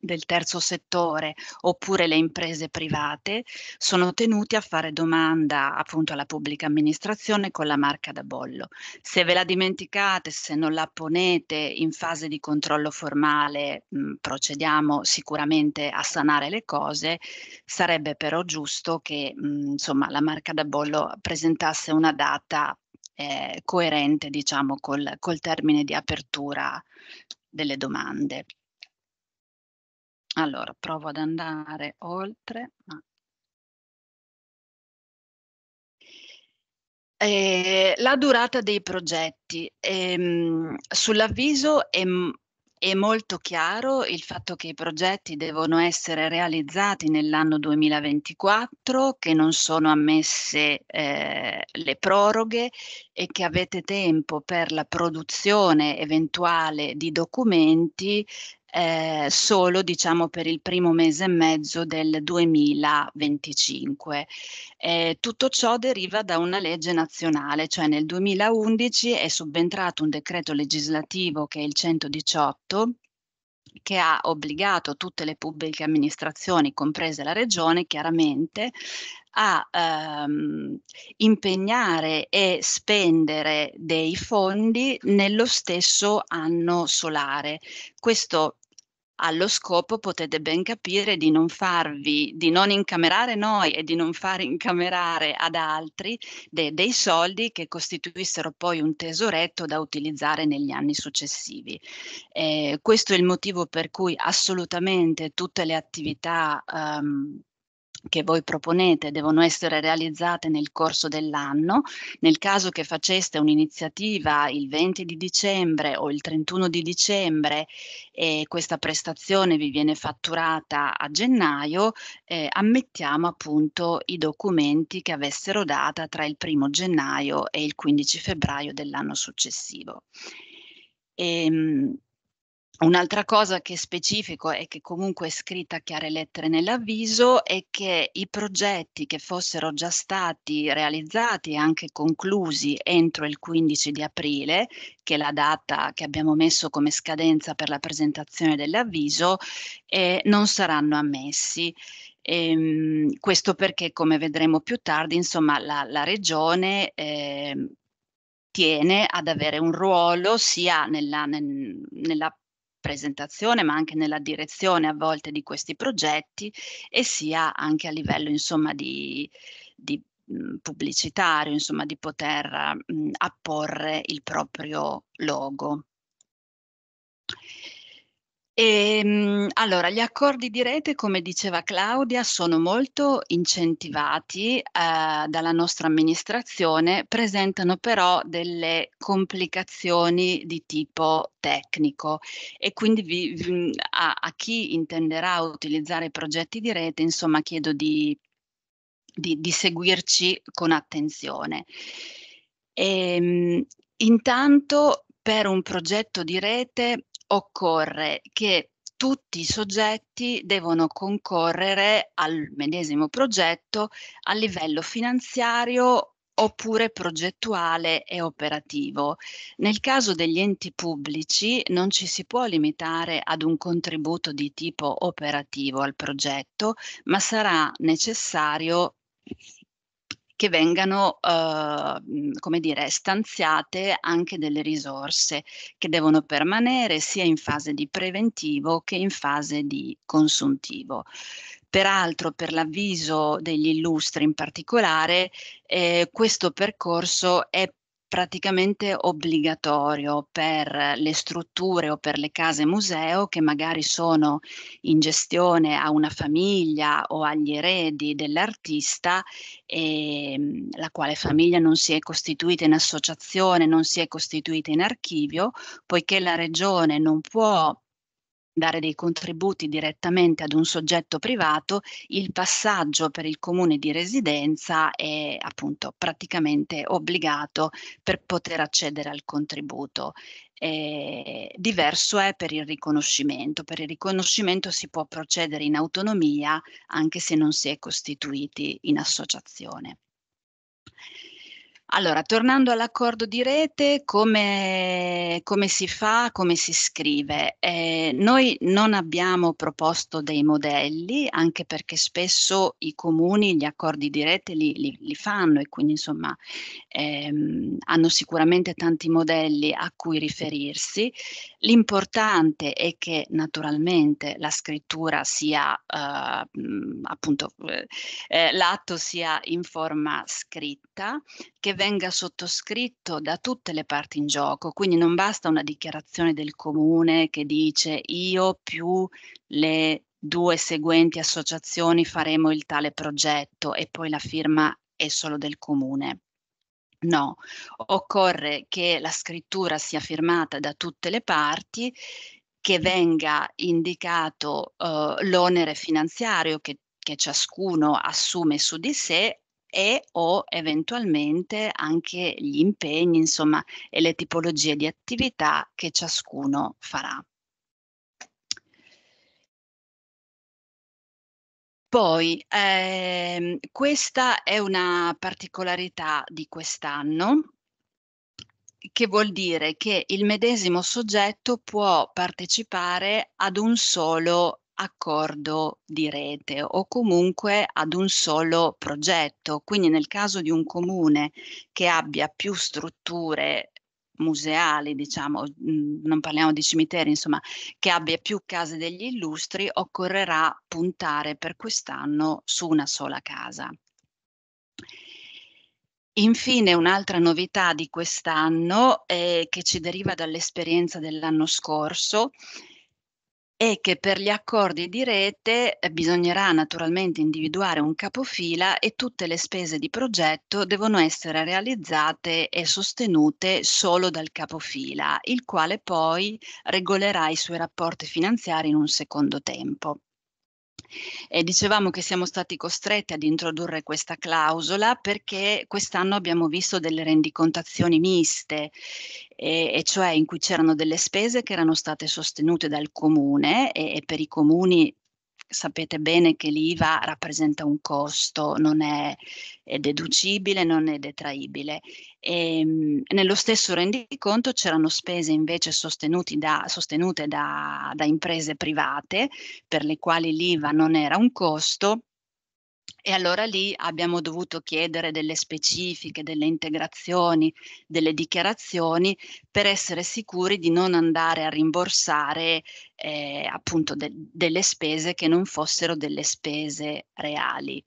del terzo settore oppure le imprese private sono tenuti a fare domanda appunto alla pubblica amministrazione con la marca da bollo. Se ve la dimenticate, se non la ponete in fase di controllo formale, mh, procediamo sicuramente a sanare le cose, sarebbe però giusto che mh, insomma la marca da bollo presentasse una data eh, coerente diciamo col, col termine di apertura delle domande. Allora, provo ad andare oltre. Ma... Eh, la durata dei progetti. Ehm, Sull'avviso è, è, molto chiaro il fatto che i progetti devono essere realizzati nell'anno 2024, che non sono ammesse eh, le proroghe e che avete tempo per la produzione eventuale di documenti eh, solo diciamo per il primo mese e mezzo del 2025. Eh, tutto ciò deriva da una legge nazionale, cioè nel 2011 è subentrato un decreto legislativo che è il 118 che ha obbligato tutte le pubbliche amministrazioni, comprese la regione, chiaramente a ehm, impegnare e spendere dei fondi nello stesso anno solare. Questo allo scopo potete ben capire di non farvi, di non incamerare noi e di non far incamerare ad altri de, dei soldi che costituissero poi un tesoretto da utilizzare negli anni successivi. Eh, questo è il motivo per cui assolutamente tutte le attività um, che voi proponete devono essere realizzate nel corso dell'anno. Nel caso che faceste un'iniziativa il 20 di dicembre o il 31 di dicembre e questa prestazione vi viene fatturata a gennaio, eh, ammettiamo appunto i documenti che avessero data tra il 1 gennaio e il 15 febbraio dell'anno successivo. E, ehm, Un'altra cosa che specifico e che comunque è scritta a chiare lettere nell'avviso è che i progetti che fossero già stati realizzati e anche conclusi entro il 15 di aprile, che è la data che abbiamo messo come scadenza per la presentazione dell'avviso, eh, non saranno ammessi. Ehm, questo perché, come vedremo più tardi, insomma, la, la regione eh, tiene ad avere un ruolo sia nella, nel, nella presentazione ma anche nella direzione a volte di questi progetti e sia anche a livello insomma di, di mm, pubblicitario, insomma di poter mh, mm, apporre il proprio logo. E, ehm, allora, gli accordi di rete, come diceva Claudia, sono molto incentivati eh, dalla nostra amministrazione, presentano però delle complicazioni di tipo tecnico e quindi vi, mm, a, a chi intenderà utilizzare i progetti di rete, insomma, chiedo di di, di, seguirci con attenzione. E, ehm, intanto per un progetto di rete occorre che tutti i soggetti devono concorrere al medesimo progetto a livello finanziario oppure progettuale e operativo. Nel caso degli enti pubblici non ci si può limitare ad un contributo di tipo operativo al progetto, ma sarà necessario che vengano, eh, come dire, stanziate anche delle risorse che devono permanere sia in fase di preventivo che in fase di consuntivo. Peraltro per l'avviso degli illustri in particolare, eh, questo percorso è praticamente obbligatorio per le strutture o per le case museo che magari sono in gestione a una famiglia o agli eredi dell'artista, e, ehm, la quale famiglia non si è costituita in associazione, non si è costituita in archivio, poiché la regione non può dare dei contributi direttamente ad un soggetto privato, il passaggio per il comune di residenza è appunto praticamente obbligato per poter accedere al contributo. Eh, diverso è per il riconoscimento. Per il riconoscimento si può procedere in autonomia anche se non si è costituiti in associazione. Allora, tornando all'accordo di rete, come, come si fa, come si scrive? Eh, noi non abbiamo proposto dei modelli, anche perché spesso i comuni gli accordi di rete li, li, li fanno e quindi insomma ehm, hanno sicuramente tanti modelli a cui riferirsi. L'importante è che naturalmente la scrittura sia eh, appunto eh, l'atto sia in forma scritta che venga sottoscritto da tutte le parti in gioco, quindi non basta una dichiarazione del comune che dice io più le due seguenti associazioni faremo il tale progetto e poi la firma è solo del comune. No, occorre che la scrittura sia firmata da tutte le parti, che venga indicato eh, l'onere finanziario che, che ciascuno assume su di sé e o eventualmente anche gli impegni, insomma, e le tipologie di attività che ciascuno farà. Poi, ehm, questa è una particolarità di quest'anno, che vuol dire che il medesimo soggetto può partecipare ad un solo accordo di rete o comunque ad un solo progetto. Quindi nel caso di un comune che abbia più strutture museali, diciamo, mm, non parliamo di cimiteri, insomma, che abbia più case degli illustri, occorrerà puntare per quest'anno su una sola casa. Infine un'altra novità di quest'anno eh, che ci deriva dall'esperienza dell'anno scorso e che per gli accordi di rete eh, bisognerà naturalmente individuare un capofila e tutte le spese di progetto devono essere realizzate e sostenute solo dal capofila, il quale poi regolerà i suoi rapporti finanziari in un secondo tempo. E dicevamo che siamo stati costretti ad introdurre questa clausola perché quest'anno abbiamo visto delle rendicontazioni miste, e, e cioè in cui c'erano delle spese che erano state sostenute dal comune e, e per i comuni sapete bene che l'IVA rappresenta un costo, non è, è deducibile, non è detraibile. E, ehm, nello stesso rendiconto c'erano spese invece da, sostenute da, da imprese private per le quali l'IVA non era un costo e allora lì abbiamo dovuto chiedere delle specifiche, delle integrazioni, delle dichiarazioni per essere sicuri di non andare a rimborsare eh, appunto de- delle spese che non fossero delle spese reali.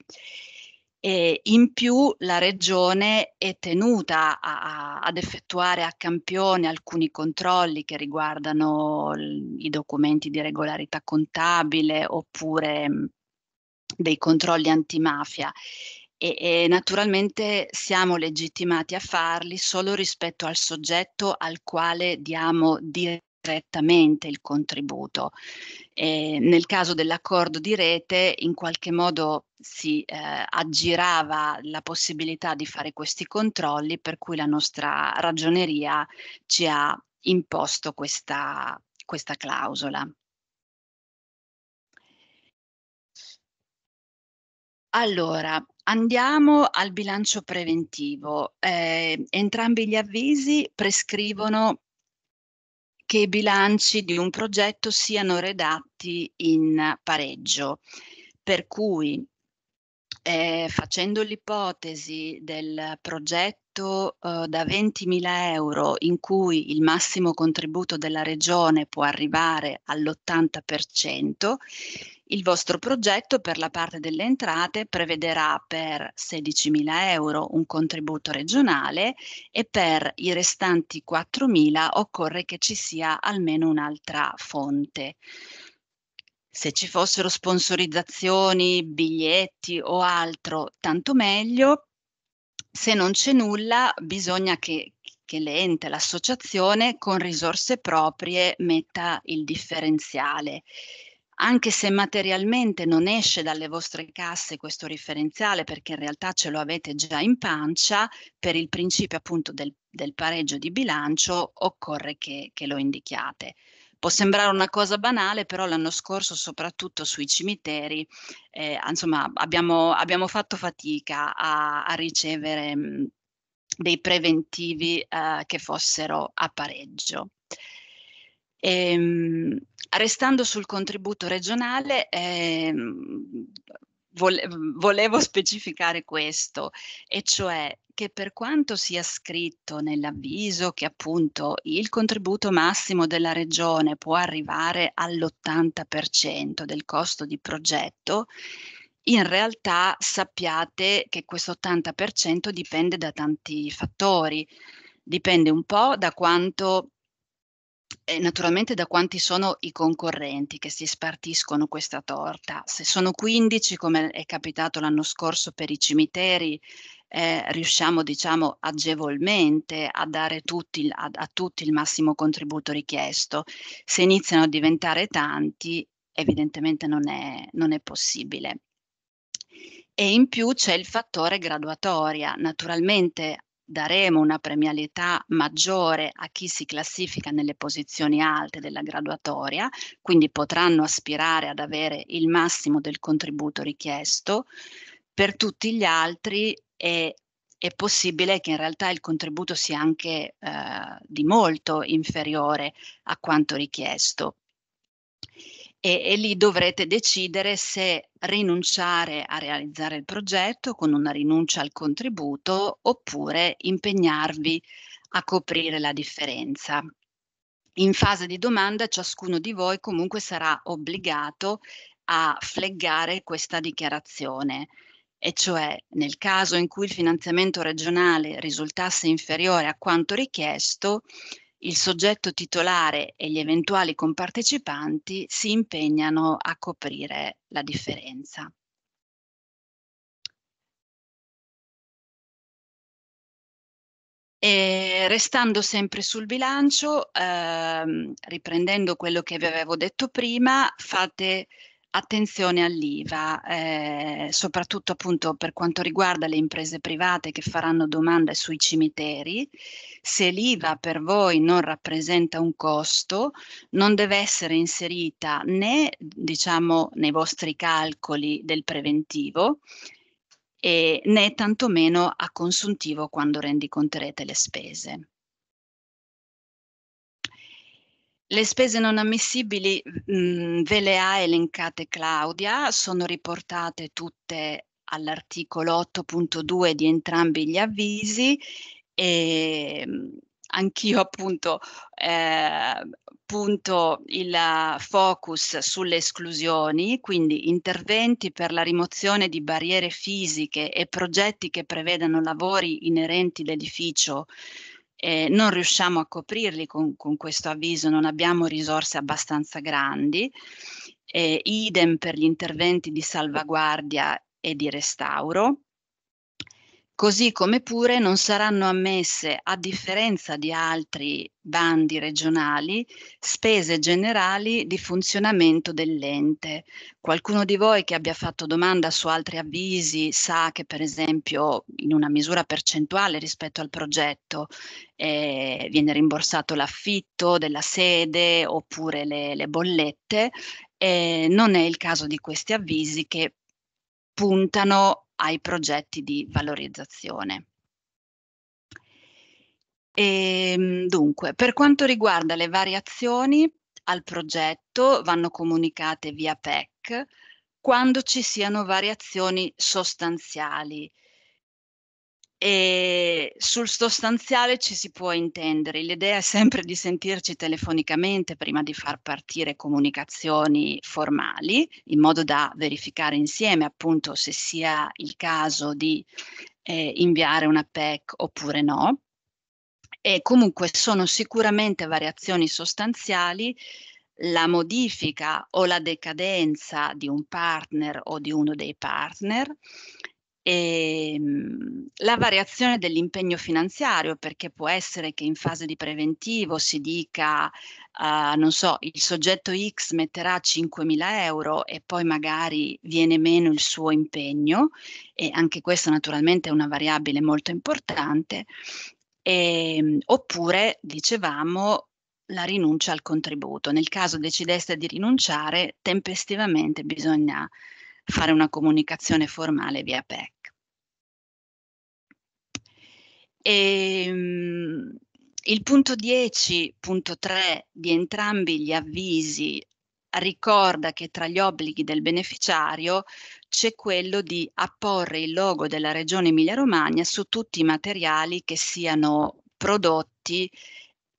E in più la regione è tenuta a, a, ad effettuare a campione alcuni controlli che riguardano l- i documenti di regolarità contabile oppure dei controlli antimafia e, e, naturalmente siamo legittimati a farli solo rispetto al soggetto al quale diamo direttamente il contributo. E nel caso dell'accordo di rete in qualche modo si eh, aggirava la possibilità di fare questi controlli per cui la nostra ragioneria ci ha imposto questa, questa clausola. Allora, andiamo al bilancio preventivo. Eh, entrambi gli avvisi prescrivono che i bilanci di un progetto siano redatti in pareggio, per cui eh, facendo l'ipotesi del progetto eh, da 20.000 euro in cui il massimo contributo della regione può arrivare all'80%, il vostro progetto per la parte delle entrate prevederà per 16.000 euro un contributo regionale e per i restanti 4.000 occorre che ci sia almeno un'altra fonte. Se ci fossero sponsorizzazioni, biglietti o altro, tanto meglio. Se non c'è nulla, bisogna che, che l'ente, l'associazione con risorse proprie metta il differenziale anche se materialmente non esce dalle vostre casse questo differenziale perché in realtà ce lo avete già in pancia, per il principio appunto del, del pareggio di bilancio occorre che, che lo indichiate. Può sembrare una cosa banale, però l'anno scorso, soprattutto sui cimiteri, eh, insomma, abbiamo, abbiamo, fatto fatica a, a ricevere mh, dei preventivi eh, che fossero a pareggio. Ehm, restando sul contributo regionale, ehm, vole- volevo specificare questo, e cioè che per quanto sia scritto nell'avviso che appunto il contributo massimo della regione può arrivare all'80% del costo di progetto, in realtà sappiate che questo 80% dipende da tanti fattori, dipende un po' da quanto e naturalmente da quanti sono i concorrenti che si spartiscono questa torta. Se sono 15, come è capitato l'anno scorso per i cimiteri, eh, riusciamo diciamo agevolmente a dare tutti, a, a tutti il massimo contributo richiesto. Se iniziano a diventare tanti, evidentemente non è, non è possibile. E in più c'è il fattore graduatoria. Naturalmente daremo una premialità maggiore a chi si classifica nelle posizioni alte della graduatoria, quindi potranno aspirare ad avere il massimo del contributo richiesto. Per tutti gli altri è è possibile che in realtà il contributo sia anche eh, di molto inferiore a quanto richiesto e, e lì dovrete decidere se rinunciare a realizzare il progetto con una rinuncia al contributo oppure impegnarvi a coprire la differenza. In fase di domanda ciascuno di voi comunque sarà obbligato a fleggare questa dichiarazione e cioè nel caso in cui il finanziamento regionale risultasse inferiore a quanto richiesto, il soggetto titolare e gli eventuali compartecipanti si impegnano a coprire la differenza. E restando sempre sul bilancio, ehm, riprendendo quello che vi avevo detto prima, fate attenzione all'IVA, eh, soprattutto appunto per quanto riguarda le imprese private che faranno domande sui cimiteri. Se l'IVA per voi non rappresenta un costo, non deve essere inserita né diciamo nei vostri calcoli del preventivo e, né tantomeno a consuntivo quando rendiconterete le spese. Le spese non ammissibili mh, mm, ve le ha elencate Claudia, sono riportate tutte all'articolo 8.2 di entrambi gli avvisi e mm, anch'io appunto eh, punto il focus sulle esclusioni, quindi interventi per la rimozione di barriere fisiche e progetti che prevedano lavori inerenti l'edificio eh, non riusciamo a coprirli con, con, questo avviso, non abbiamo risorse abbastanza grandi, eh, idem per gli interventi di salvaguardia e di restauro così come pure non saranno ammesse, a differenza di altri bandi regionali, spese generali di funzionamento dell'ente. Qualcuno di voi che abbia fatto domanda su altri avvisi sa che per esempio in una misura percentuale rispetto al progetto eh, viene rimborsato l'affitto della sede oppure le, le bollette. Eh, non è il caso di questi avvisi che puntano ai progetti di valorizzazione. E, ehm, dunque, per quanto riguarda le variazioni al progetto, vanno comunicate via PEC quando ci siano variazioni sostanziali, e sul sostanziale ci si può intendere. L'idea è sempre di sentirci telefonicamente prima di far partire comunicazioni formali, in modo da verificare insieme appunto se sia il caso di eh, inviare una PEC oppure no. E comunque sono sicuramente variazioni sostanziali la modifica o la decadenza di un partner o di uno dei partner e, ehm, la variazione dell'impegno finanziario, perché può essere che in fase di preventivo si dica, uh, non so, il soggetto X metterà 5.000 euro e poi magari viene meno il suo impegno, e anche questa naturalmente è una variabile molto importante, e, ehm, oppure, dicevamo, la rinuncia al contributo. Nel caso decideste di rinunciare, tempestivamente bisogna fare una comunicazione formale via PEC. E, ehm, il punto 10.3 di entrambi gli avvisi ricorda che tra gli obblighi del beneficiario c'è quello di apporre il logo della Regione Emilia-Romagna su tutti i materiali che siano prodotti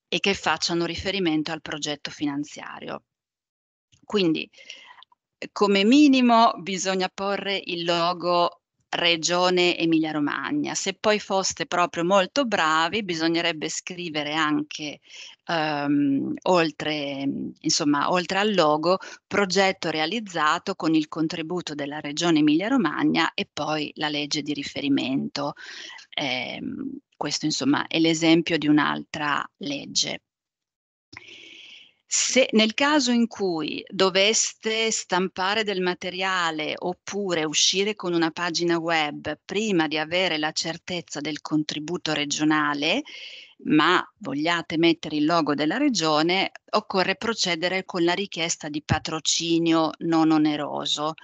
e che facciano riferimento al progetto finanziario. Quindi come minimo bisogna porre il logo regione Emilia-Romagna. Se poi foste proprio molto bravi, bisognerebbe scrivere anche um, oltre, insomma, oltre al logo progetto realizzato con il contributo della regione Emilia-Romagna e poi la legge di riferimento. Eh, questo insomma è l'esempio di un'altra legge. Se nel caso in cui doveste stampare del materiale oppure uscire con una pagina web prima di avere la certezza del contributo regionale, ma vogliate mettere il logo della regione, occorre procedere con la richiesta di patrocinio non oneroso.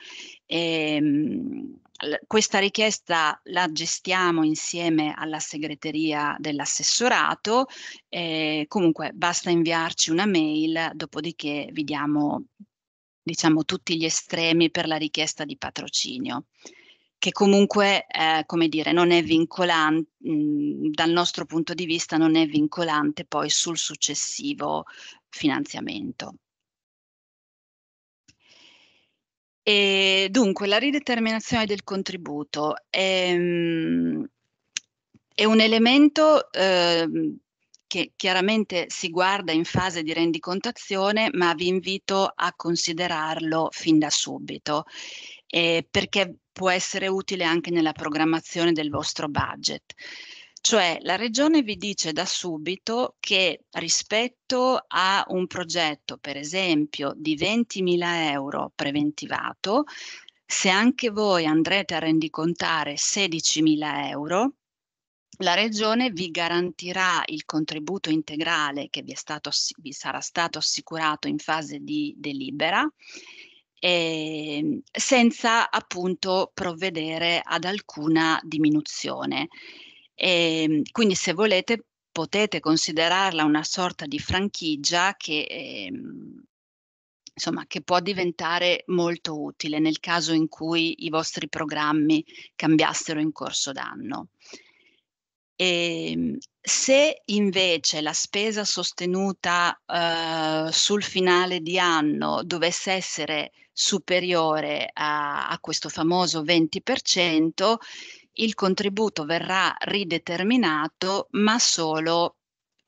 E, ehm, questa richiesta la gestiamo insieme alla segreteria dell'assessorato, eh, comunque basta inviarci una mail, dopodiché vi diamo diciamo, tutti gli estremi per la richiesta di patrocinio che comunque, eh, come dire, non è vincolante, mh, dal nostro punto di vista non è vincolante poi sul successivo finanziamento. E dunque, la rideterminazione del contributo è, ehm, è un elemento eh, che chiaramente si guarda in fase di rendicontazione, ma vi invito a considerarlo fin da subito, eh, perché può essere utile anche nella programmazione del vostro budget. Cioè la regione vi dice da subito che rispetto a un progetto, per esempio, di 20.000 euro preventivato, se anche voi andrete a rendicontare 16.000 euro, la Regione vi garantirà il contributo integrale che vi, stato, vi sarà stato assicurato in fase di delibera, eh, senza appunto provvedere ad alcuna diminuzione. E, ehm, quindi se volete potete considerarla una sorta di franchigia che, eh, insomma, che può diventare molto utile nel caso in cui i vostri programmi cambiassero in corso d'anno. E, ehm, se invece la spesa sostenuta eh, sul finale di anno dovesse essere superiore a, a questo famoso 20%, il contributo verrà rideterminato, ma solo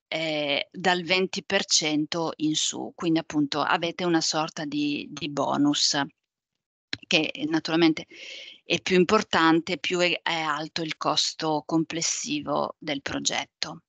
eh, dal 20% in su, quindi appunto avete una sorta di, di, bonus che naturalmente è più importante più è, è alto il costo complessivo del progetto.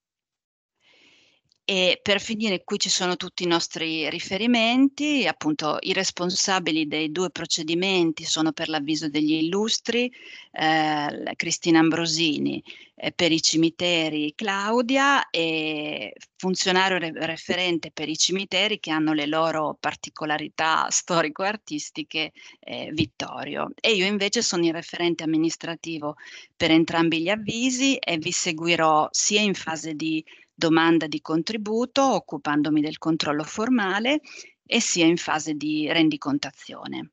E per finire qui ci sono tutti i nostri riferimenti, appunto i responsabili dei due procedimenti sono per l'avviso degli illustri, eh, Cristina Ambrosini, eh, per i cimiteri Claudia e funzionario re referente per i cimiteri che hanno le loro particolarità storico-artistiche eh, Vittorio. E io invece sono il referente amministrativo per entrambi gli avvisi e vi seguirò sia in fase di domanda di contributo, occupandomi del controllo formale, e sia in fase di rendicontazione.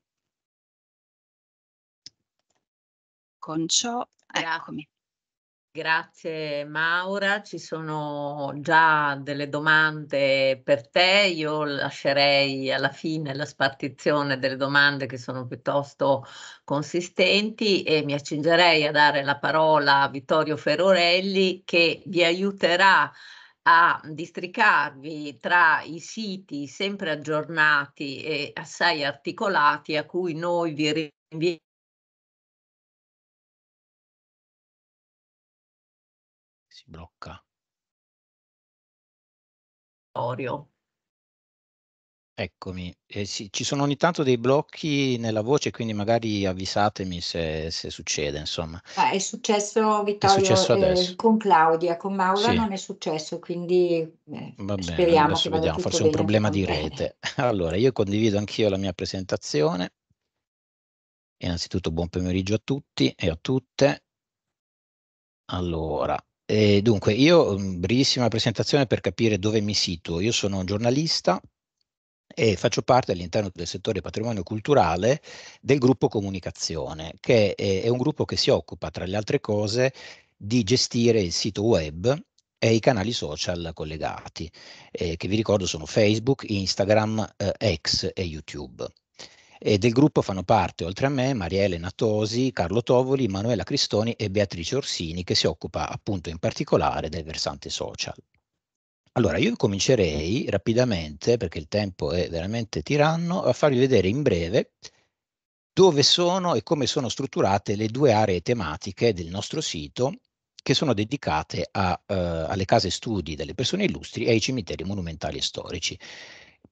Con ciò, eccomi. Grazie Maura, ci sono già delle domande per te, io lascerei alla fine la spartizione delle domande che sono piuttosto consistenti e mi accingerei a dare la parola a Vittorio Ferorelli che vi aiuterà a districarvi tra i siti sempre aggiornati e assai articolati a cui noi vi rinviamo blocca. Orio. Eccomi, eh, sì, ci sono ogni tanto dei blocchi nella voce, quindi magari avvisatemi se, se succede, insomma. Ah, è successo Vittorio è successo eh, con Claudia, con Maura sì. non è successo, quindi eh, Va bene, speriamo che vada vediamo, forse è un problema di rete. Allora, io condivido anch'io la mia presentazione. Innanzitutto buon pomeriggio a tutti e a tutte. Allora, eh, dunque, io, mhmm, brevissima presentazione per capire dove mi situo. Io sono un giornalista e faccio parte all'interno del settore patrimonio culturale del gruppo Comunicazione, che è, è un gruppo che si occupa, tra le altre cose, di gestire il sito web e i canali social collegati, eh, che vi ricordo sono Facebook, Instagram, eh, X e YouTube e del gruppo fanno parte, oltre a me, Mariele Natosi, Carlo Tovoli, Manuela Cristoni e Beatrice Orsini, che si occupa appunto in particolare del versante social. Allora, io comincerei rapidamente, perché il tempo è veramente tiranno, a farvi vedere in breve dove sono e come sono strutturate le due aree tematiche del nostro sito che sono dedicate a, eh, alle case studi delle persone illustri e ai cimiteri monumentali e storici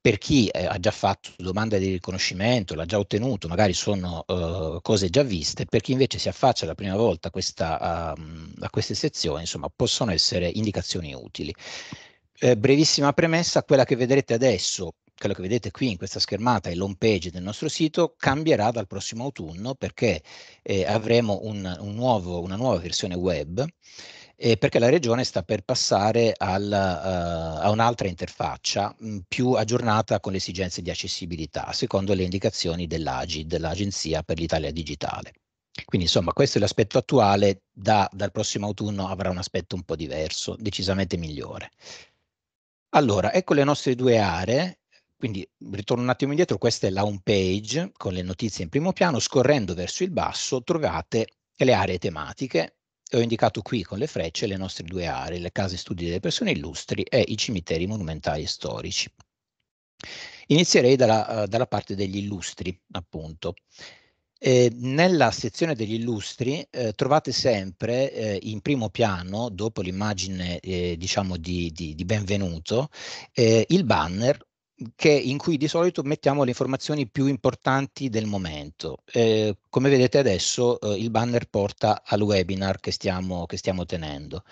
per chi eh, ha già fatto domanda di riconoscimento, l'ha già ottenuto, magari sono eh, cose già viste, per chi invece si affaccia la prima volta a, questa, um, a queste sezioni, insomma, possono essere indicazioni utili. Eh, brevissima premessa, quella che vedrete adesso quello che vedete qui in questa schermata è l'home page del nostro sito, cambierà dal prossimo autunno perché eh, avremo un, un nuovo, una nuova versione web eh, perché la regione sta per passare al, uh, a un'altra interfaccia mh, mm, più aggiornata con le esigenze di accessibilità, secondo le indicazioni dell'AGID, l'Agenzia per l'Italia Digitale. Quindi insomma questo è l'aspetto attuale, da, dal prossimo autunno avrà un aspetto un po' diverso, decisamente migliore. Allora, ecco le nostre due aree, quindi ritorno un attimo indietro, questa è la home page con le notizie in primo piano, scorrendo verso il basso trovate le aree tematiche ho indicato qui con le frecce le nostre due aree, le case studi delle persone illustri e i cimiteri monumentali e storici. Inizierei dalla, eh, dalla parte degli illustri, appunto. Eh, nella sezione degli illustri eh, trovate sempre eh, in primo piano, dopo l'immagine eh, diciamo di, di, di, benvenuto, eh, il banner che, in cui di solito mettiamo le informazioni più importanti del momento. Eh, come vedete adesso eh, il banner porta al webinar che stiamo, che stiamo tenendo.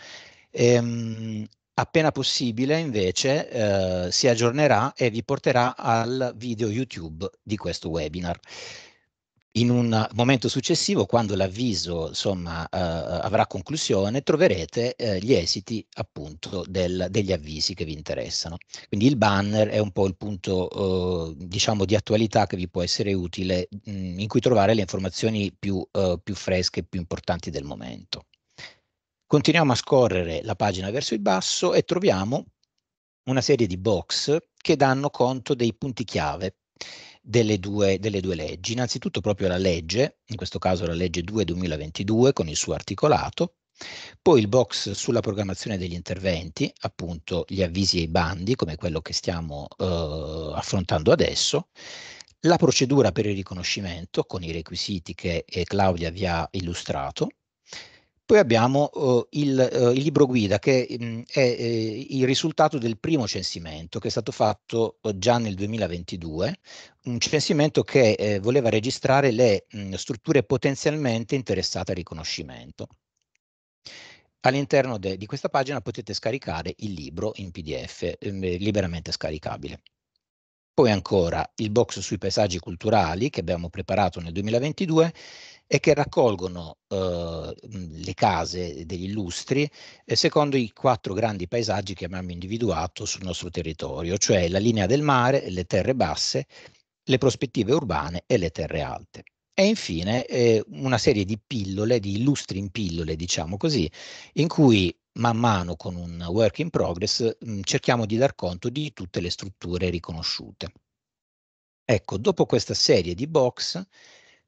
Ehm, appena possibile invece eh, si aggiornerà e vi porterà al video YouTube di questo webinar in un momento successivo, quando l'avviso insomma, eh, avrà conclusione, troverete eh, gli esiti appunto del, degli avvisi che vi interessano. Quindi il banner è un po' il punto eh, diciamo di attualità che vi può essere utile, mh, mm, in cui trovare le informazioni più, eh, più fresche e più importanti del momento. Continuiamo a scorrere la pagina verso il basso e troviamo una serie di box che danno conto dei punti chiave delle due, delle due leggi. Innanzitutto proprio la legge, in questo caso la legge 2 2022 con il suo articolato, poi il box sulla programmazione degli interventi, appunto gli avvisi e i bandi, come quello che stiamo eh, affrontando adesso, la procedura per il riconoscimento con i requisiti che eh, Claudia vi ha illustrato, poi abbiamo uh, il, uh, il, libro guida che mh, mhmm, è eh, il risultato del primo censimento che è stato fatto uhm, già nel 2022, un censimento che eh, voleva registrare le mh, mhmm, strutture potenzialmente interessate al riconoscimento. All'interno di questa pagina potete scaricare il libro in PDF, eh, liberamente scaricabile. Poi ancora il box sui paesaggi culturali che abbiamo preparato nel 2022 e che raccolgono eh, le case degli illustri eh, secondo i quattro grandi paesaggi che abbiamo individuato sul nostro territorio, cioè la linea del mare, le terre basse, le prospettive urbane e le terre alte. E infine eh, una serie di pillole, di illustri in pillole, diciamo così, in cui man mano con un work in progress mh, cerchiamo di dar conto di tutte le strutture riconosciute. Ecco, dopo questa serie di box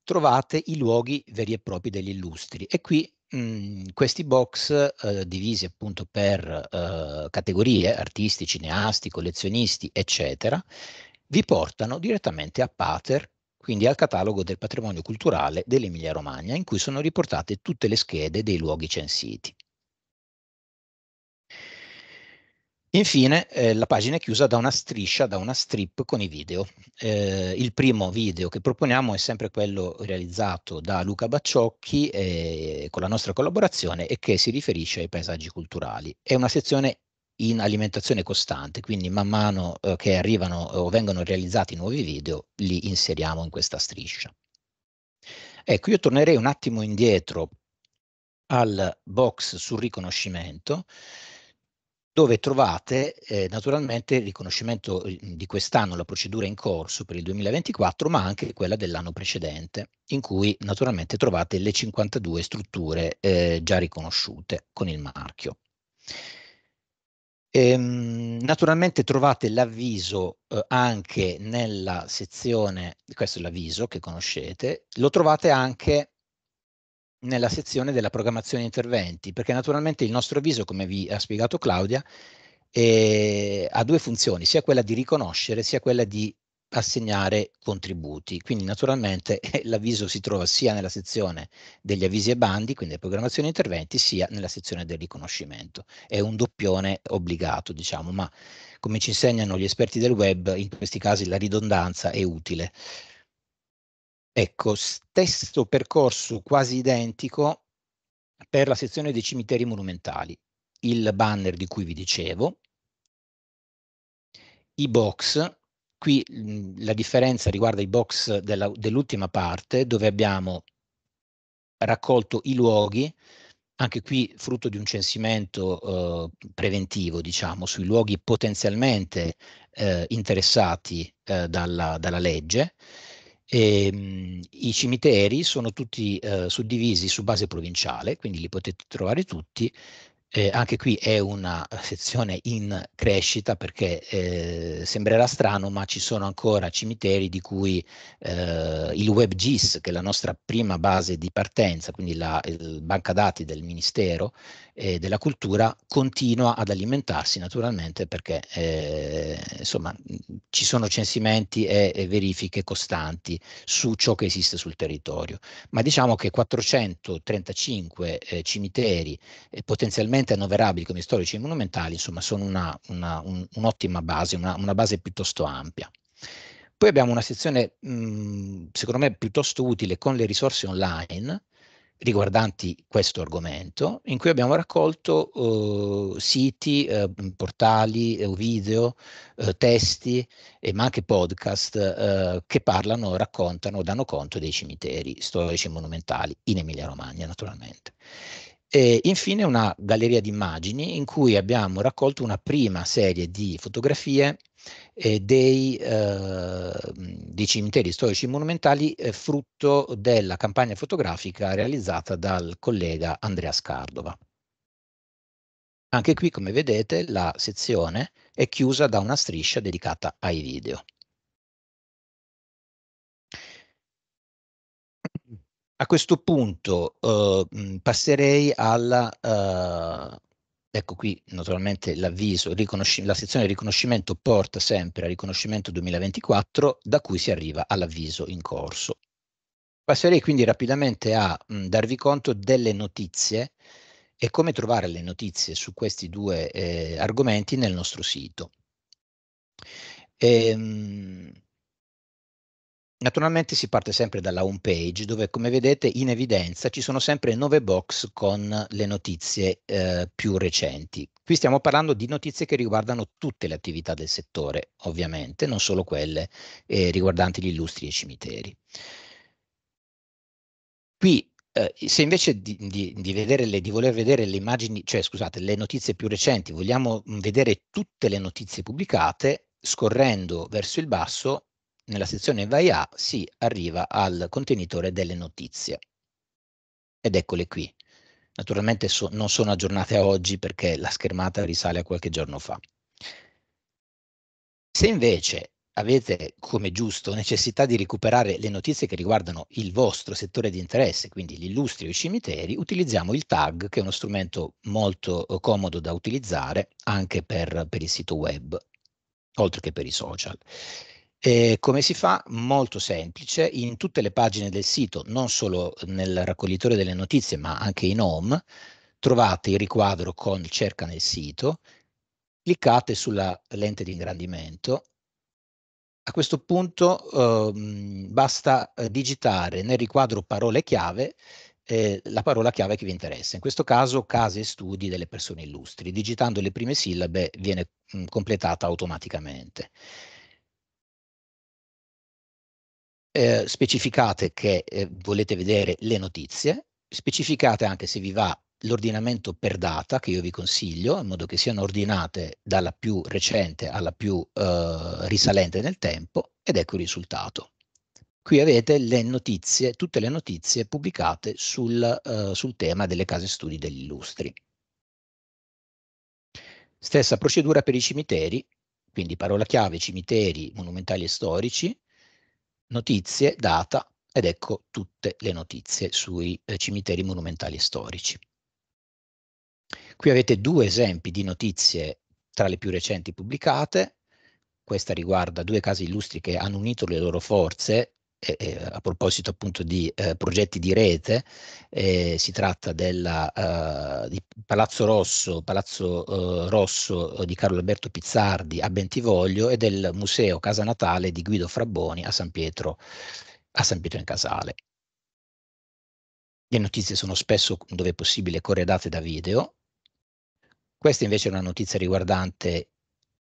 trovate i luoghi veri e propri degli illustri e qui mh, mhmm, questi box eh, divisi appunto per eh, categorie, artisti, cineasti, collezionisti, eccetera, vi portano direttamente a Pater, quindi al catalogo del patrimonio culturale dell'Emilia Romagna, in cui sono riportate tutte le schede dei luoghi censiti. Infine eh, la pagina è chiusa da una striscia, da una strip con i video. Eh, il primo video che proponiamo è sempre quello realizzato da Luca Bacciocchi eh, con la nostra collaborazione e che si riferisce ai paesaggi culturali. È una sezione in alimentazione costante, quindi man mano eh, che arrivano eh, o vengono realizzati nuovi video li inseriamo in questa striscia. Ecco, io tornerei un attimo indietro al box sul riconoscimento dove trovate eh, naturalmente il riconoscimento eh, di quest'anno, la procedura in corso per il 2024, ma anche quella dell'anno precedente, in cui naturalmente trovate le 52 strutture eh, già riconosciute con il marchio. Ehm, naturalmente trovate l'avviso eh, anche nella sezione, questo è l'avviso che conoscete, lo trovate anche nella sezione della programmazione interventi, perché naturalmente il nostro avviso, come vi ha spiegato Claudia, eh, ha due funzioni, sia quella di riconoscere, sia quella di assegnare contributi. Quindi naturalmente l'avviso si trova sia nella sezione degli avvisi e bandi, quindi programmazione interventi, sia nella sezione del riconoscimento. È un doppione obbligato, diciamo, ma come ci insegnano gli esperti del web, in questi casi la ridondanza è utile. Ecco, stesso percorso quasi identico per la sezione dei cimiteri monumentali. Il banner di cui vi dicevo, i box, qui mm, la differenza riguarda i box dell'ultima dell parte dove abbiamo raccolto i luoghi, anche qui frutto di un censimento eh, preventivo, diciamo, sui luoghi potenzialmente eh, interessati eh, dalla, dalla legge, e, ehm, mh, I cimiteri sono tutti eh, suddivisi su base provinciale, quindi li potete trovare tutti. Eh, anche qui è una eh, sezione in crescita perché eh, sembrerà strano, ma ci sono ancora cimiteri di cui eh, il WebGIS, che è la nostra prima base di partenza, quindi la banca dati del Ministero, eh, della cultura continua ad alimentarsi naturalmente perché eh, insomma, ci sono censimenti e, e, verifiche costanti su ciò che esiste sul territorio. Ma diciamo che 435 eh, cimiteri eh, potenzialmente annoverabili come storici e monumentali insomma, sono una, una, un, un'ottima base, una, una base piuttosto ampia. Poi abbiamo una sezione, mh, mm, secondo me, piuttosto utile con le risorse online, riguardanti questo argomento, in cui abbiamo raccolto eh, siti, eh, portali, uhm, video, eh, testi, ma anche podcast che parlano, raccontano, danno conto dei cimiteri storici e monumentali in Emilia-Romagna, naturalmente. E infine una galleria di immagini in cui abbiamo raccolto una prima serie di fotografie eh, dei, eh, di cimiteri storici monumentali eh, frutto della campagna fotografica realizzata dal collega Andrea Scardova. Anche qui, come vedete, la sezione è chiusa da una striscia dedicata ai video. A questo punto eh, passerei alla eh, Ecco qui naturalmente l'avviso, la sezione riconoscimento porta sempre a riconoscimento 2024 da cui si arriva all'avviso in corso. Passerei quindi rapidamente a mh, darvi conto delle notizie e come trovare le notizie su questi due eh, argomenti nel nostro sito. E, ehm, mh, Naturalmente si parte sempre dalla home page dove come vedete in evidenza ci sono sempre nove box con le notizie eh, più recenti. Qui stiamo parlando di notizie che riguardano tutte le attività del settore ovviamente, non solo quelle eh, riguardanti gli illustri e i cimiteri. Qui eh, se invece di, di, di, le, di, voler vedere le immagini, cioè scusate, le notizie più recenti, vogliamo vedere tutte le notizie pubblicate, scorrendo verso il basso nella sezione vai a si arriva al contenitore delle notizie. Ed eccole qui. Naturalmente so, non sono aggiornate a oggi perché la schermata risale a qualche giorno fa. Se invece avete come giusto necessità di recuperare le notizie che riguardano il vostro settore di interesse, quindi gli illustri o i cimiteri, utilizziamo il tag che è uno strumento molto eh, comodo da utilizzare anche per, per il sito web, oltre che per i social. Eh, come si fa? Molto semplice, in tutte le pagine del sito, non solo nel raccoglitore delle notizie ma anche in home, trovate il riquadro con cerca nel sito, cliccate sulla lente di ingrandimento, a questo punto ehm, eh, basta digitare nel riquadro parole chiave eh, la parola chiave che vi interessa, in questo caso case e studi delle persone illustri. Digitando le prime sillabe viene mh, mm, completata automaticamente eh, specificate che eh, volete vedere le notizie, specificate anche se vi va l'ordinamento per data che io vi consiglio in modo che siano ordinate dalla più recente alla più eh, risalente nel tempo ed ecco il risultato. Qui avete le notizie, tutte le notizie pubblicate sul, eh, sul tema delle case studi degli illustri. Stessa procedura per i cimiteri, quindi parola chiave cimiteri monumentali e storici, notizie, data, ed ecco tutte le notizie sui eh, cimiteri monumentali e storici. Qui avete due esempi di notizie tra le più recenti pubblicate, questa riguarda due casi illustri che hanno unito le loro forze eh, a proposito appunto di eh, progetti di rete, eh, si tratta della, eh, di Palazzo Rosso, Palazzo eh, Rosso eh, di Carlo Alberto Pizzardi a Bentivoglio e del Museo Casa Natale di Guido Fraboni a San Pietro, a San Pietro in Casale. Le notizie sono spesso, dove possibile, corredate da video. Questa invece è una notizia riguardante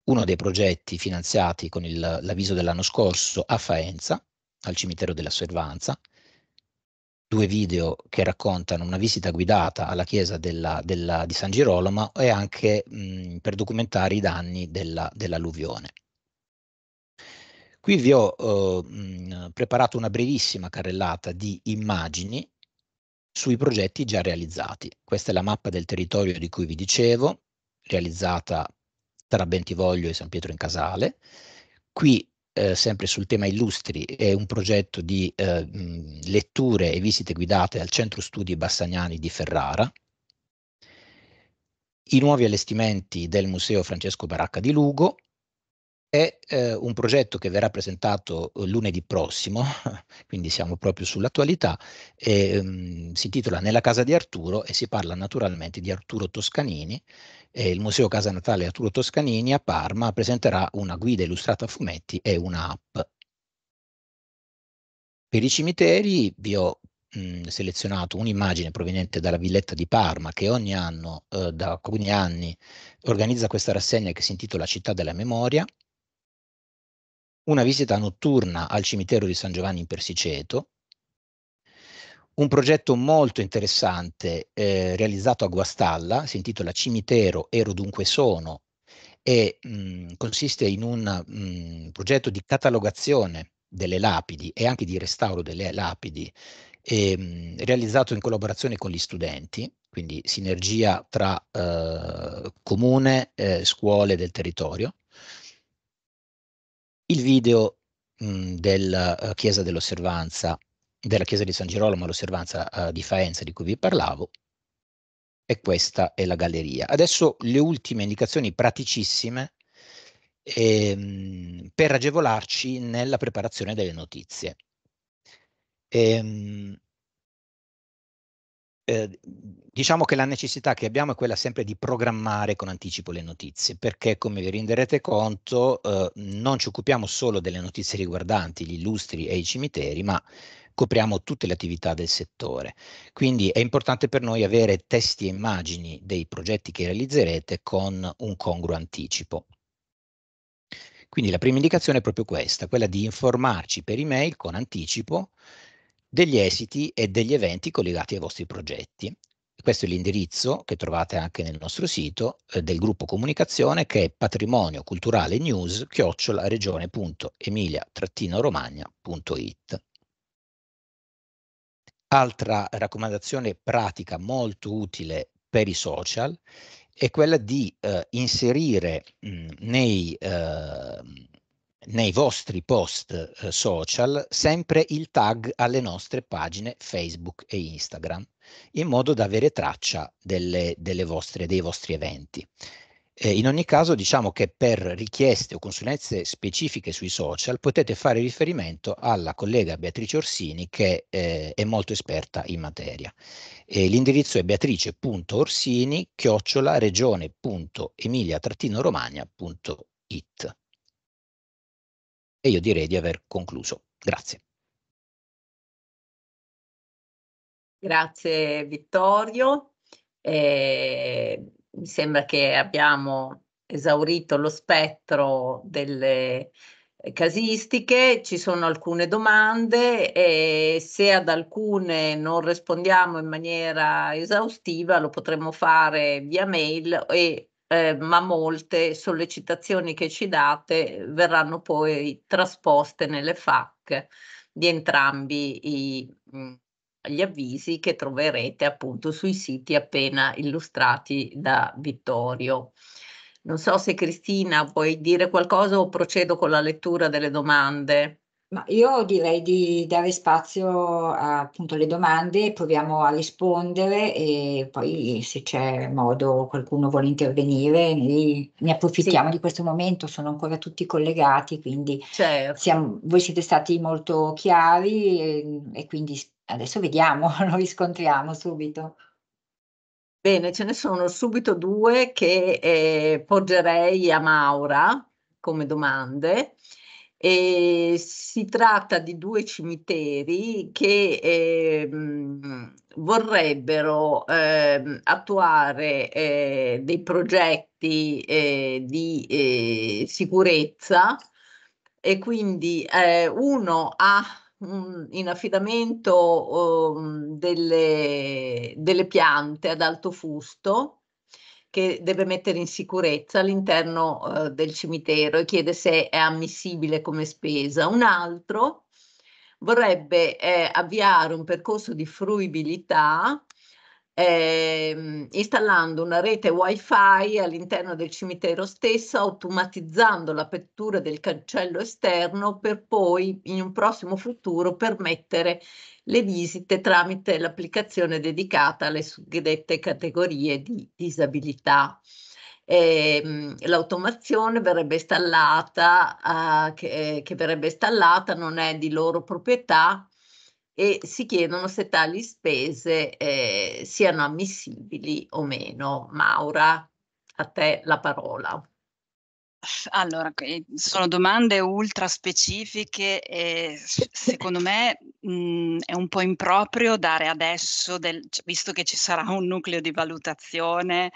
uno dei progetti finanziati con l'avviso dell'anno scorso a Faenza, al cimitero della Servanza, due video che raccontano una visita guidata alla chiesa della, della, di San Girolamo e anche mh, per documentare i danni dell'alluvione. Qui vi ho eh, preparato una brevissima carrellata di immagini sui progetti già realizzati. Questa è la mappa del territorio di cui vi dicevo, realizzata tra Bentivoglio e San Pietro in Casale. Qui eh, sempre sul tema illustri, è un progetto di eh, letture e visite guidate al Centro Studi Bassagnani di Ferrara, i nuovi allestimenti del Museo Francesco Baracca di Lugo, è eh, un progetto che verrà presentato eh, lunedì prossimo, quindi siamo proprio sull'attualità, e, um, si intitola Nella casa di Arturo e si parla naturalmente di Arturo Toscanini. il Museo Casa Natale Arturo Toscanini a Parma presenterà una guida illustrata a fumetti e un'app. Per i cimiteri vi ho mh, mm, selezionato un'immagine proveniente dalla Villetta di Parma che ogni anno, eh, da alcuni anni, organizza questa rassegna che si intitola Città della Memoria una visita notturna al cimitero di San Giovanni in Persiceto, un progetto molto interessante eh, realizzato a Guastalla, si intitola Cimitero Ero Dunque Sono e mh, mm, consiste in un mh, mm, progetto di catalogazione delle lapidi e anche di restauro delle lapidi e, ehm, mh, realizzato in collaborazione con gli studenti, quindi sinergia tra eh, comune, eh, scuole del territorio il video mh, della uh, eh, chiesa dell'osservanza, della chiesa di San Girolamo all'osservanza uh, eh, di Faenza di cui vi parlavo, e questa è la galleria. Adesso le ultime indicazioni praticissime ehm, per agevolarci nella preparazione delle notizie. Ehm, eh, diciamo che la necessità che abbiamo è quella sempre di programmare con anticipo le notizie, perché come vi renderete conto eh, non ci occupiamo solo delle notizie riguardanti gli illustri e i cimiteri, ma copriamo tutte le attività del settore. Quindi è importante per noi avere testi e immagini dei progetti che realizzerete con un congruo anticipo. Quindi la prima indicazione è proprio questa, quella di informarci per email con anticipo degli esiti e degli eventi collegati ai vostri progetti. Questo è l'indirizzo che trovate anche nel nostro sito eh, del gruppo comunicazione che è patrimonio culturale news chiocciolaregione.emilia-romagna.it. Altra raccomandazione pratica molto utile per i social è quella di eh, inserire mh, mm, nei, eh, nei vostri post eh, social sempre il tag alle nostre pagine Facebook e Instagram, in modo da avere traccia delle, delle vostre, dei vostri eventi. Eh, in ogni caso diciamo che per richieste o consulenze specifiche sui social potete fare riferimento alla collega Beatrice Orsini che eh, è molto esperta in materia. Eh, l'indirizzo è beatrice.orsini-regione.emilia-romagna.it. E io direi di aver concluso. Grazie. Grazie Vittorio. Eh, mi sembra che abbiamo esaurito lo spettro delle casistiche, ci sono alcune domande e se ad alcune non rispondiamo in maniera esaustiva lo potremo fare via mail e eh, ma molte sollecitazioni che ci date eh, verranno poi trasposte nelle FAC di entrambi i, mm, gli avvisi che troverete appunto sui siti appena illustrati da Vittorio. Non so se Cristina vuoi dire qualcosa o procedo con la lettura delle domande. Ma io direi di dare spazio a, appunto alle domande, proviamo a rispondere e poi se c'è modo qualcuno vuole intervenire, ne approfittiamo sì. di questo momento, sono ancora tutti collegati, quindi certo. siamo, voi siete stati molto chiari e, e quindi adesso vediamo, lo riscontriamo subito. Bene, ce ne sono subito due che eh, porgerei a Maura come domande. E si tratta di due cimiteri che eh, vorrebbero eh, attuare eh, dei progetti eh, di eh, sicurezza e quindi eh, uno ha in affidamento uhm, delle, delle piante ad alto fusto che deve mettere in sicurezza all'interno eh, del cimitero e chiede se è ammissibile come spesa. Un altro vorrebbe eh, avviare un percorso di fruibilità eh, installando una rete wifi all'interno del cimitero stesso, automatizzando l'apertura del cancello esterno per poi in un prossimo futuro permettere le visite tramite l'applicazione dedicata alle suddette categorie di disabilità. Eh, l'automazione verrebbe installata, ah, eh, che, che verrebbe installata non è di loro proprietà, e si chiedono se tali spese eh, siano ammissibili o meno. Maura, a te la parola. Allora, sono domande ultra specifiche e secondo me mh, mhmm, è un po' improprio dare adesso, del, cioè, visto che ci sarà un nucleo di valutazione,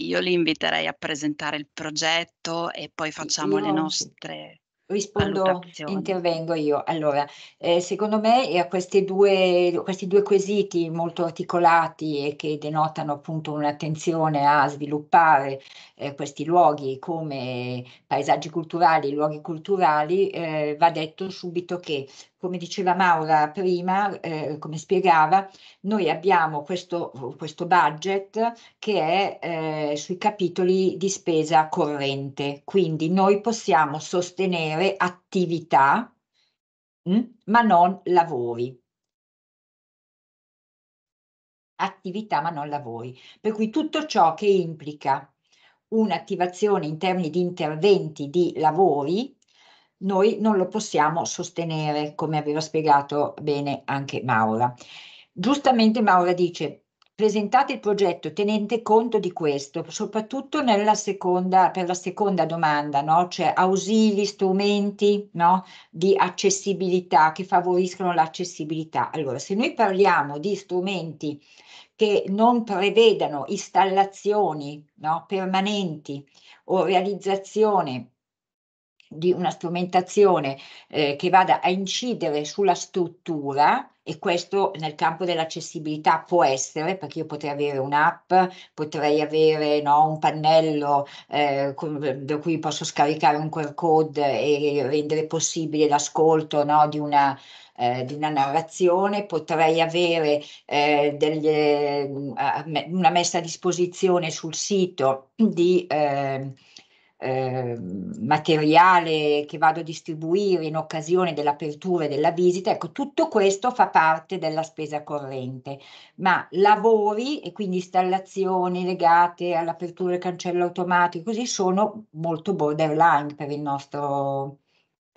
io li inviterei a presentare il progetto e poi facciamo io, le nostre... Rispondo, intervengo io. Allora, eh, secondo me eh, a due, questi due quesiti molto articolati e che denotano appunto un'attenzione a sviluppare eh, questi luoghi come paesaggi culturali, luoghi culturali, eh, va detto subito che come diceva Maura prima, eh, come spiegava, noi abbiamo questo, questo budget che è eh, sui capitoli di spesa corrente, quindi noi possiamo sostenere attività, mh, mm, ma non lavori. Attività ma non lavori. Per cui tutto ciò che implica un'attivazione in termini di interventi di lavori noi non lo possiamo sostenere, come aveva spiegato bene anche Maura. Giustamente Maura dice, presentate il progetto tenete conto di questo, soprattutto seconda, per la seconda domanda, no? cioè ausili, strumenti no? di accessibilità che favoriscono l'accessibilità. Allora, se noi parliamo di strumenti che non prevedano installazioni no? permanenti o realizzazione di una strumentazione eh, che vada a incidere sulla struttura e questo nel campo dell'accessibilità può essere, perché io potrei avere un'app, potrei avere no, un pannello eh, da cui posso scaricare un QR code e rendere possibile l'ascolto no, di una eh, di una narrazione, potrei avere eh, delle, una messa a disposizione sul sito di eh, Ehm, materiale che vado a distribuire in occasione dell'apertura e della visita, ecco, tutto questo fa parte della spesa corrente, ma lavori e quindi installazioni legate all'apertura del cancello automatico, così sono molto borderline per il nostro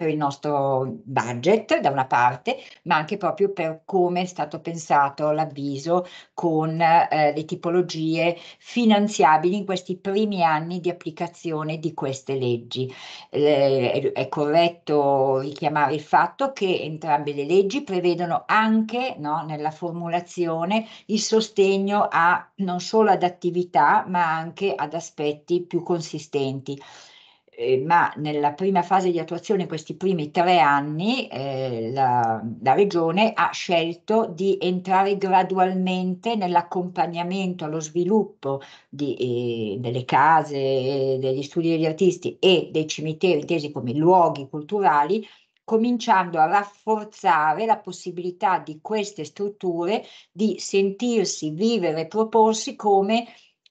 per il nostro budget da una parte, ma anche proprio per come è stato pensato l'avviso con eh, le tipologie finanziabili in questi primi anni di applicazione di queste leggi. Eh, è corretto richiamare il fatto che entrambe le leggi prevedono anche no, nella formulazione il sostegno a non solo ad attività ma anche ad aspetti più consistenti eh, ma nella prima fase di attuazione, questi primi tre anni, eh, la, la, Regione ha scelto di entrare gradualmente nell'accompagnamento allo sviluppo di, eh, delle case, degli studi degli artisti e dei cimiteri intesi come luoghi culturali, cominciando a rafforzare la possibilità di queste strutture di sentirsi, vivere e proporsi come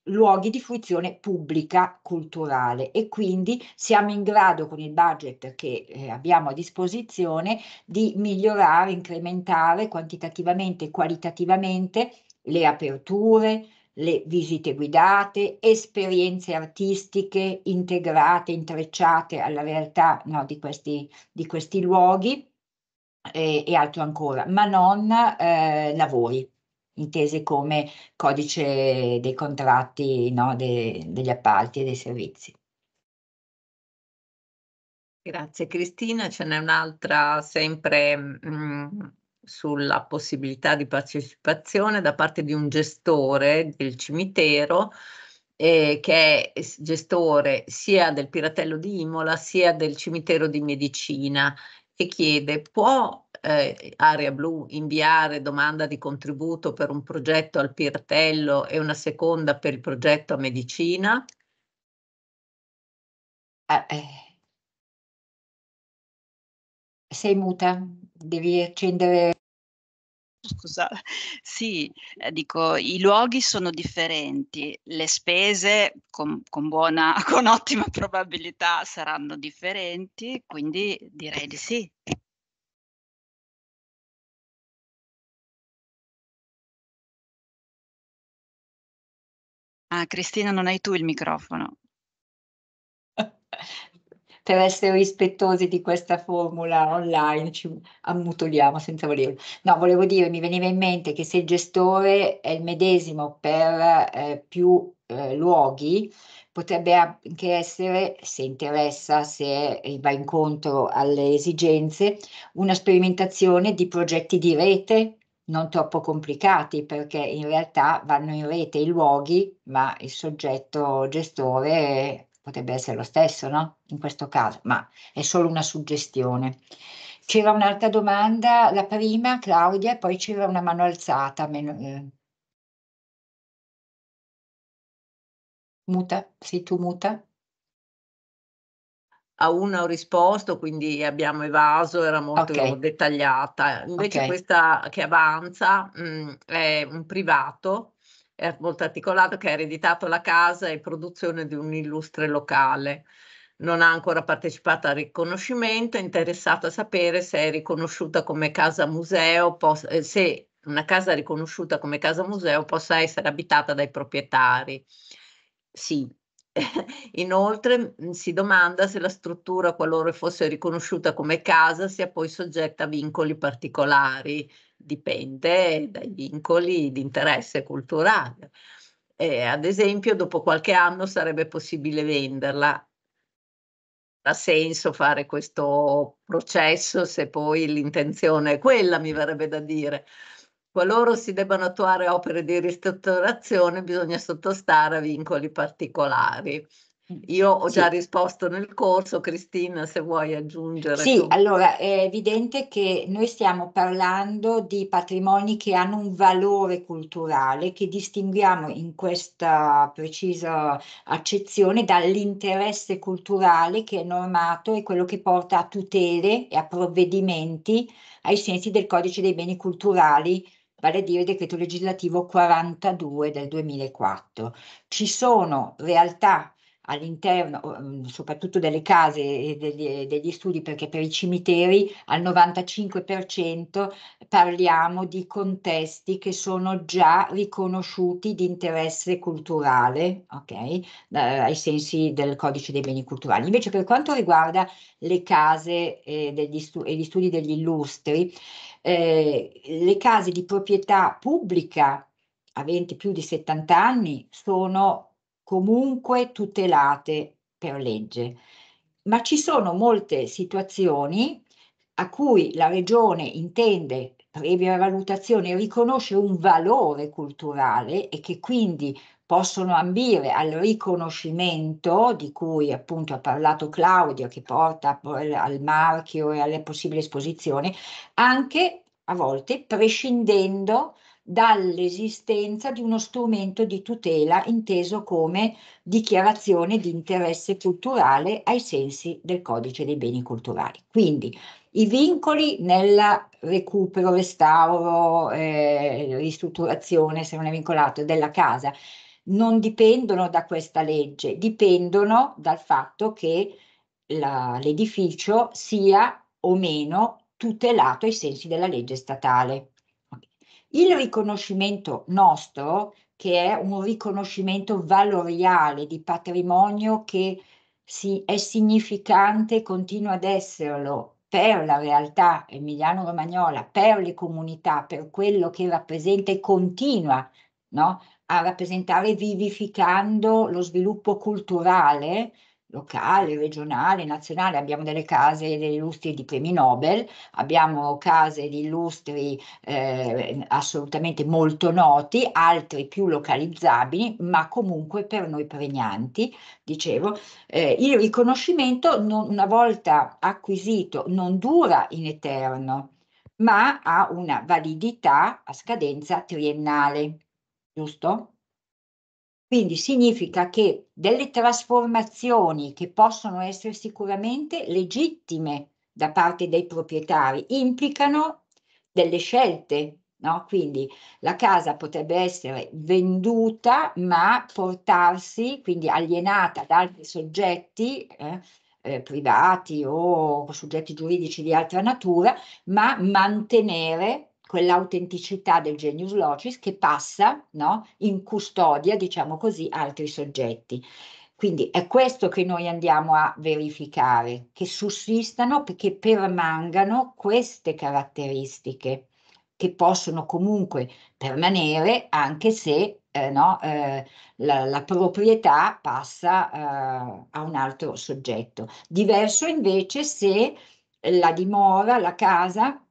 luoghi di fruizione pubblica culturale e quindi siamo in grado con il budget che eh, abbiamo a disposizione di migliorare, incrementare quantitativamente e qualitativamente le aperture, le visite guidate, esperienze artistiche integrate, intrecciate alla realtà no, di, questi, di, questi, luoghi e, eh, e, altro ancora, ma non eh, lavori intese come codice dei contratti no, de, degli appalti e dei servizi. Grazie Cristina, ce n'è un'altra sempre mh, mm, sulla possibilità di partecipazione da parte di un gestore del cimitero eh, che è gestore sia del Piratello di Imola sia del cimitero di Medicina che chiede può eh, Area Blu inviare domanda di contributo per un progetto al Pirtello e una seconda per il progetto a medicina? Ah, eh. Sei muta, devi accendere scusa, sì, eh, dico, i luoghi sono differenti, le spese con, con, buona, con ottima probabilità saranno differenti, quindi direi di sì. Ah, Cristina, non hai tu il microfono. per essere rispettosi di questa formula online ci ammutoliamo senza volerlo. No, volevo dire, mi veniva in mente che se il gestore è il medesimo per eh, più eh, luoghi, potrebbe anche essere, se interessa, se va incontro alle esigenze, una sperimentazione di progetti di rete non troppo complicati perché in realtà vanno in rete i luoghi, ma il soggetto gestore potrebbe essere lo stesso, no? In questo caso, ma è solo una suggestione. C'era un'altra domanda, la prima Claudia, e poi c'era una mano alzata. Meno, eh. Muta, sei tu muta? A una ho risposto, quindi abbiamo evaso, era molto okay. dettagliata. Invece okay. questa che avanza mh, mm, è un privato è molto articolato, che ha ereditato la casa e produzione di un illustre locale. Non ha ancora partecipato al riconoscimento, è interessato a sapere se è riconosciuta come casa museo, eh, se una casa riconosciuta come casa museo possa essere abitata dai proprietari. Sì. Inoltre mm, si domanda se la struttura, qualora fosse riconosciuta come casa, sia poi soggetta a vincoli particolari, dipende dai vincoli di interesse culturale. Eh, ad esempio, dopo qualche anno sarebbe possibile venderla. Ha senso fare questo processo se poi l'intenzione è quella, mi verrebbe da dire. Qualora si debbano attuare opere di ristrutturazione, bisogna sottostare a vincoli particolari. Io ho già sì. risposto nel corso, Cristina, se vuoi aggiungere. Sì, tu. allora è evidente che noi stiamo parlando di patrimoni che hanno un valore culturale, che distinguiamo in questa precisa accezione dall'interesse culturale che è normato e quello che porta a tutele e a provvedimenti ai sensi del codice dei beni culturali vale a dire decreto legislativo 42 del 2004. Ci sono realtà all'interno mhmm, soprattutto delle case e degli, degli, studi, perché per i cimiteri al 95% parliamo di contesti che sono già riconosciuti di interesse culturale, okay? eh, ai sensi del codice dei beni culturali. Invece per quanto riguarda le case e, eh, stu e gli studi degli illustri, eh, le case di proprietà pubblica aventi più di 70 anni sono comunque tutelate per legge, ma ci sono molte situazioni a cui la regione intende previa valutazione riconosce un valore culturale e che quindi possono ambire al riconoscimento di cui appunto ha parlato Claudio che porta al marchio e alle possibili esposizioni, anche a volte prescindendo dall'esistenza di uno strumento di tutela inteso come dichiarazione di interesse culturale ai sensi del codice dei beni culturali. Quindi i vincoli nel recupero, restauro, eh, ristrutturazione, se non è vincolato, della casa non dipendono da questa legge, dipendono dal fatto che l'edificio sia o meno tutelato ai sensi della legge statale. Il riconoscimento nostro, che è un riconoscimento valoriale di patrimonio che si, è significante, continua ad esserlo per la realtà emiliano-romagnola, per le comunità, per quello che rappresenta e continua no? a rappresentare vivificando lo sviluppo culturale locale, regionale, nazionale, abbiamo delle case degli illustri di premi Nobel, abbiamo case di illustri eh, assolutamente molto noti, altri più localizzabili, ma comunque per noi pregnanti, dicevo. Eh, il riconoscimento non, una volta acquisito non dura in eterno, ma ha una validità a scadenza triennale, giusto? Quindi significa che delle trasformazioni che possono essere sicuramente legittime da parte dei proprietari implicano delle scelte, no? Quindi la casa potrebbe essere venduta ma portarsi, quindi alienata da altri soggetti, eh, eh, privati o soggetti giuridici di altra natura, ma mantenere quell'autenticità del genius locis che passa no, in custodia, diciamo così, altri soggetti. Quindi è questo che noi andiamo a verificare, che sussistano, che permangano queste caratteristiche che possono comunque permanere anche se eh, no, eh, la, la, proprietà passa eh, a un altro soggetto. Diverso invece se la dimora, la casa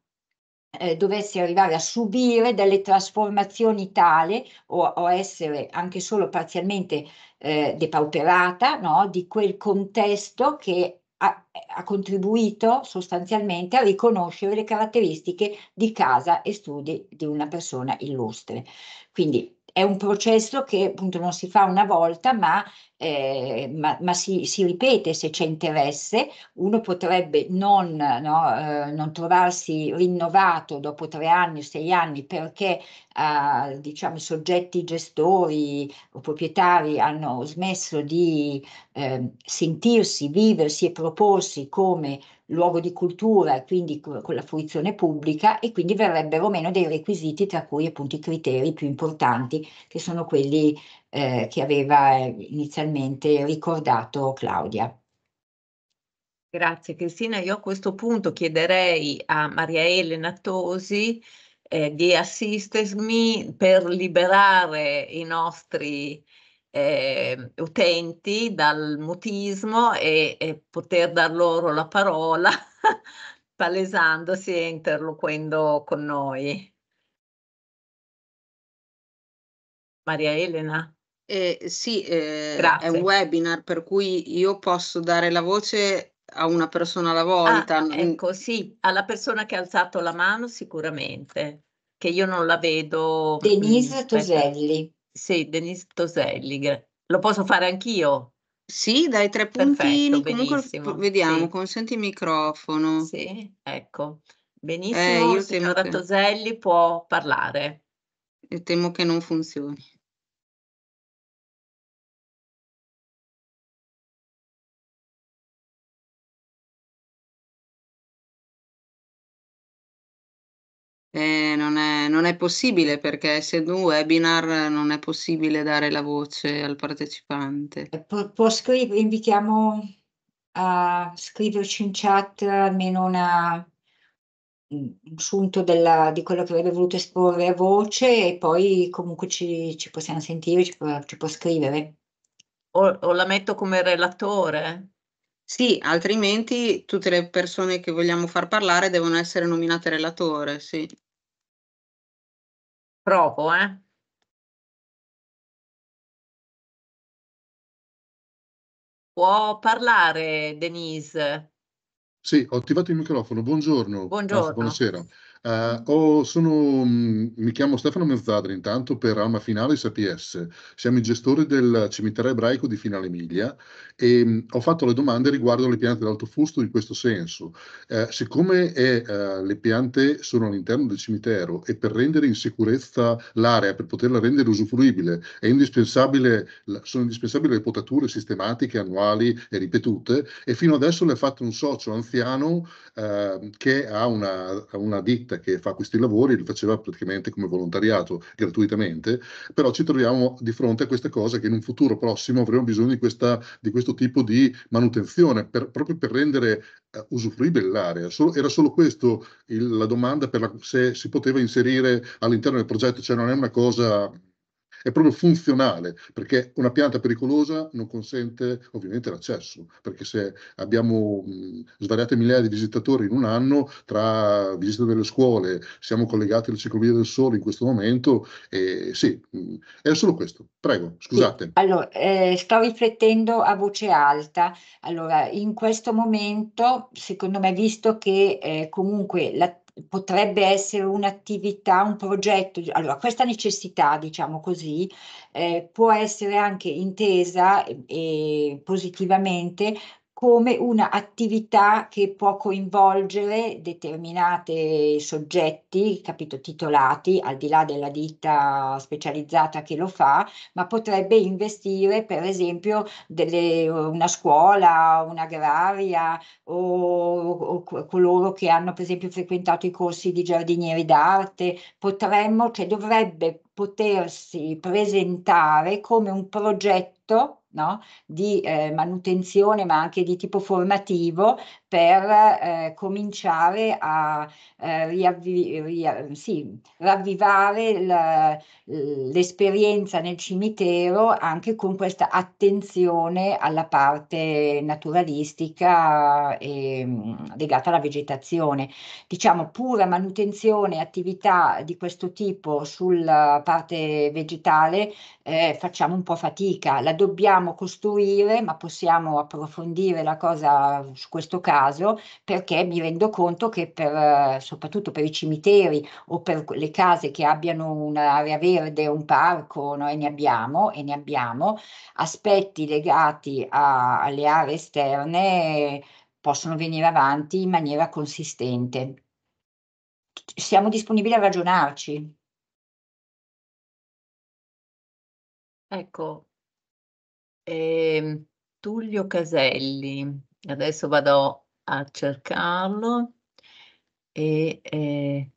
eh, dovessi arrivare a subire delle trasformazioni tale o, o essere anche solo parzialmente eh, depauperata no? di quel contesto che ha, ha, contribuito sostanzialmente a riconoscere le caratteristiche di casa e studi di una persona illustre. Quindi è un processo che appunto non si fa una volta, ma, eh, ma, ma si, si, ripete se c'è interesse. Uno potrebbe non, no, eh, non, trovarsi rinnovato dopo tre anni o sei anni perché eh, diciamo, i soggetti gestori o proprietari hanno smesso di ehm, sentirsi, viversi e proporsi come luogo di cultura, quindi con la fruizione pubblica e quindi verrebbero meno dei requisiti tra cui appunto i criteri più importanti che sono quelli eh, che aveva eh, inizialmente ricordato Claudia. Grazie Cristina, io a questo punto chiederei a Maria Elena Tosi eh, di assistermi per liberare i nostri eh, utenti dal mutismo e, e, poter dar loro la parola palesandosi e interloquendo con noi. Maria Elena? Eh, sì, eh, è un webinar per cui io posso dare la voce a una persona alla volta. Ah, ecco, sì, alla persona che ha alzato la mano sicuramente, che io non la vedo. Mm, Denise Toselli. Sì, Denise Toselli, lo posso fare anch'io? Sì, dai tre puntini, Perfetto, comunque vediamo, Sì, consenti il microfono. sì, ecco. Eh, benissimo, io signora che, Toselli può parlare. io temo che non funzioni. Eh, non è non è possibile perché essendo un webinar non è possibile dare la voce al partecipante. E eh, pu- può scriv- invitiamo a eh, scriverci in chat almeno una, un assunto della, di quello che avrebbe voluto esporre a voce e poi comunque ci, ci possiamo sentire, ci, ci può scrivere. O, o la metto come relatore? Sì, altrimenti tutte le persone che vogliamo far parlare devono essere nominate relatore, sì. Provo, eh. Può parlare Denise? Sì, ho attivato il microfono. Buongiorno. Buongiorno. Anzi, buonasera. Uh, oh, sono, mm, mi chiamo Stefano Mezzadri intanto per Alma Finale SPS, siamo i gestori del cimitero ebraico di Finale Emilia e um, ho fatto le domande riguardo le piante d'alto fusto in questo senso. Uh, siccome è, uh, le piante sono all'interno del cimitero e per rendere in sicurezza l'area, per poterla rendere usufruibile, indispensabile, sono indispensabili le potature sistematiche, annuali e ripetute e fino adesso le ha fatte un socio anziano che ha una, una ditta ditta che fa questi lavori, li faceva praticamente come volontariato gratuitamente, però ci troviamo di fronte a questa cosa che in un futuro prossimo avremo bisogno di, questa, di questo tipo di manutenzione per, proprio per rendere uh, usufruibile l'area. Solo, era solo questo la domanda per la, se si poteva inserire all'interno del progetto, cioè non è una cosa è proprio funzionale, perché una pianta pericolosa non consente ovviamente l'accesso, perché se abbiamo svariate migliaia di visitatori in un anno, tra visite delle scuole, siamo collegati alle ciclovie del sole in questo momento, e sì, mh, è solo questo. Prego, scusate. Sì. Allora, eh, sto riflettendo a voce alta. Allora, in questo momento, secondo me, visto che eh, comunque la, potrebbe essere un'attività, un progetto. Allora, questa necessità, diciamo così, eh, può essere anche intesa e, e positivamente come un'attività che può coinvolgere determinati soggetti, capito, titolati, al di là della ditta specializzata che lo fa, ma potrebbe investire per esempio delle, una scuola, un'agraria o, o, coloro che hanno per esempio frequentato i corsi di giardinieri d'arte, potremmo, cioè dovrebbe potersi presentare come un progetto no? di eh, manutenzione ma anche di tipo formativo per eh, cominciare a eh, riavvi, ria, sì, ravvivare l'esperienza nel cimitero anche con questa attenzione alla parte naturalistica e, mm, legata alla vegetazione. Diciamo pura manutenzione e attività di questo tipo sulla eh, parte vegetale eh, facciamo un po' fatica, la dobbiamo possiamo costruire, ma possiamo approfondire la cosa su questo caso, perché mi rendo conto che per, soprattutto per i cimiteri o per le case che abbiano un'area verde, un parco, noi ne abbiamo e ne abbiamo, aspetti legati a, alle aree esterne possono venire avanti in maniera consistente. Siamo disponibili a ragionarci. Ecco, Ehm, Tullio Caselli, adesso vado a cercarlo e eh,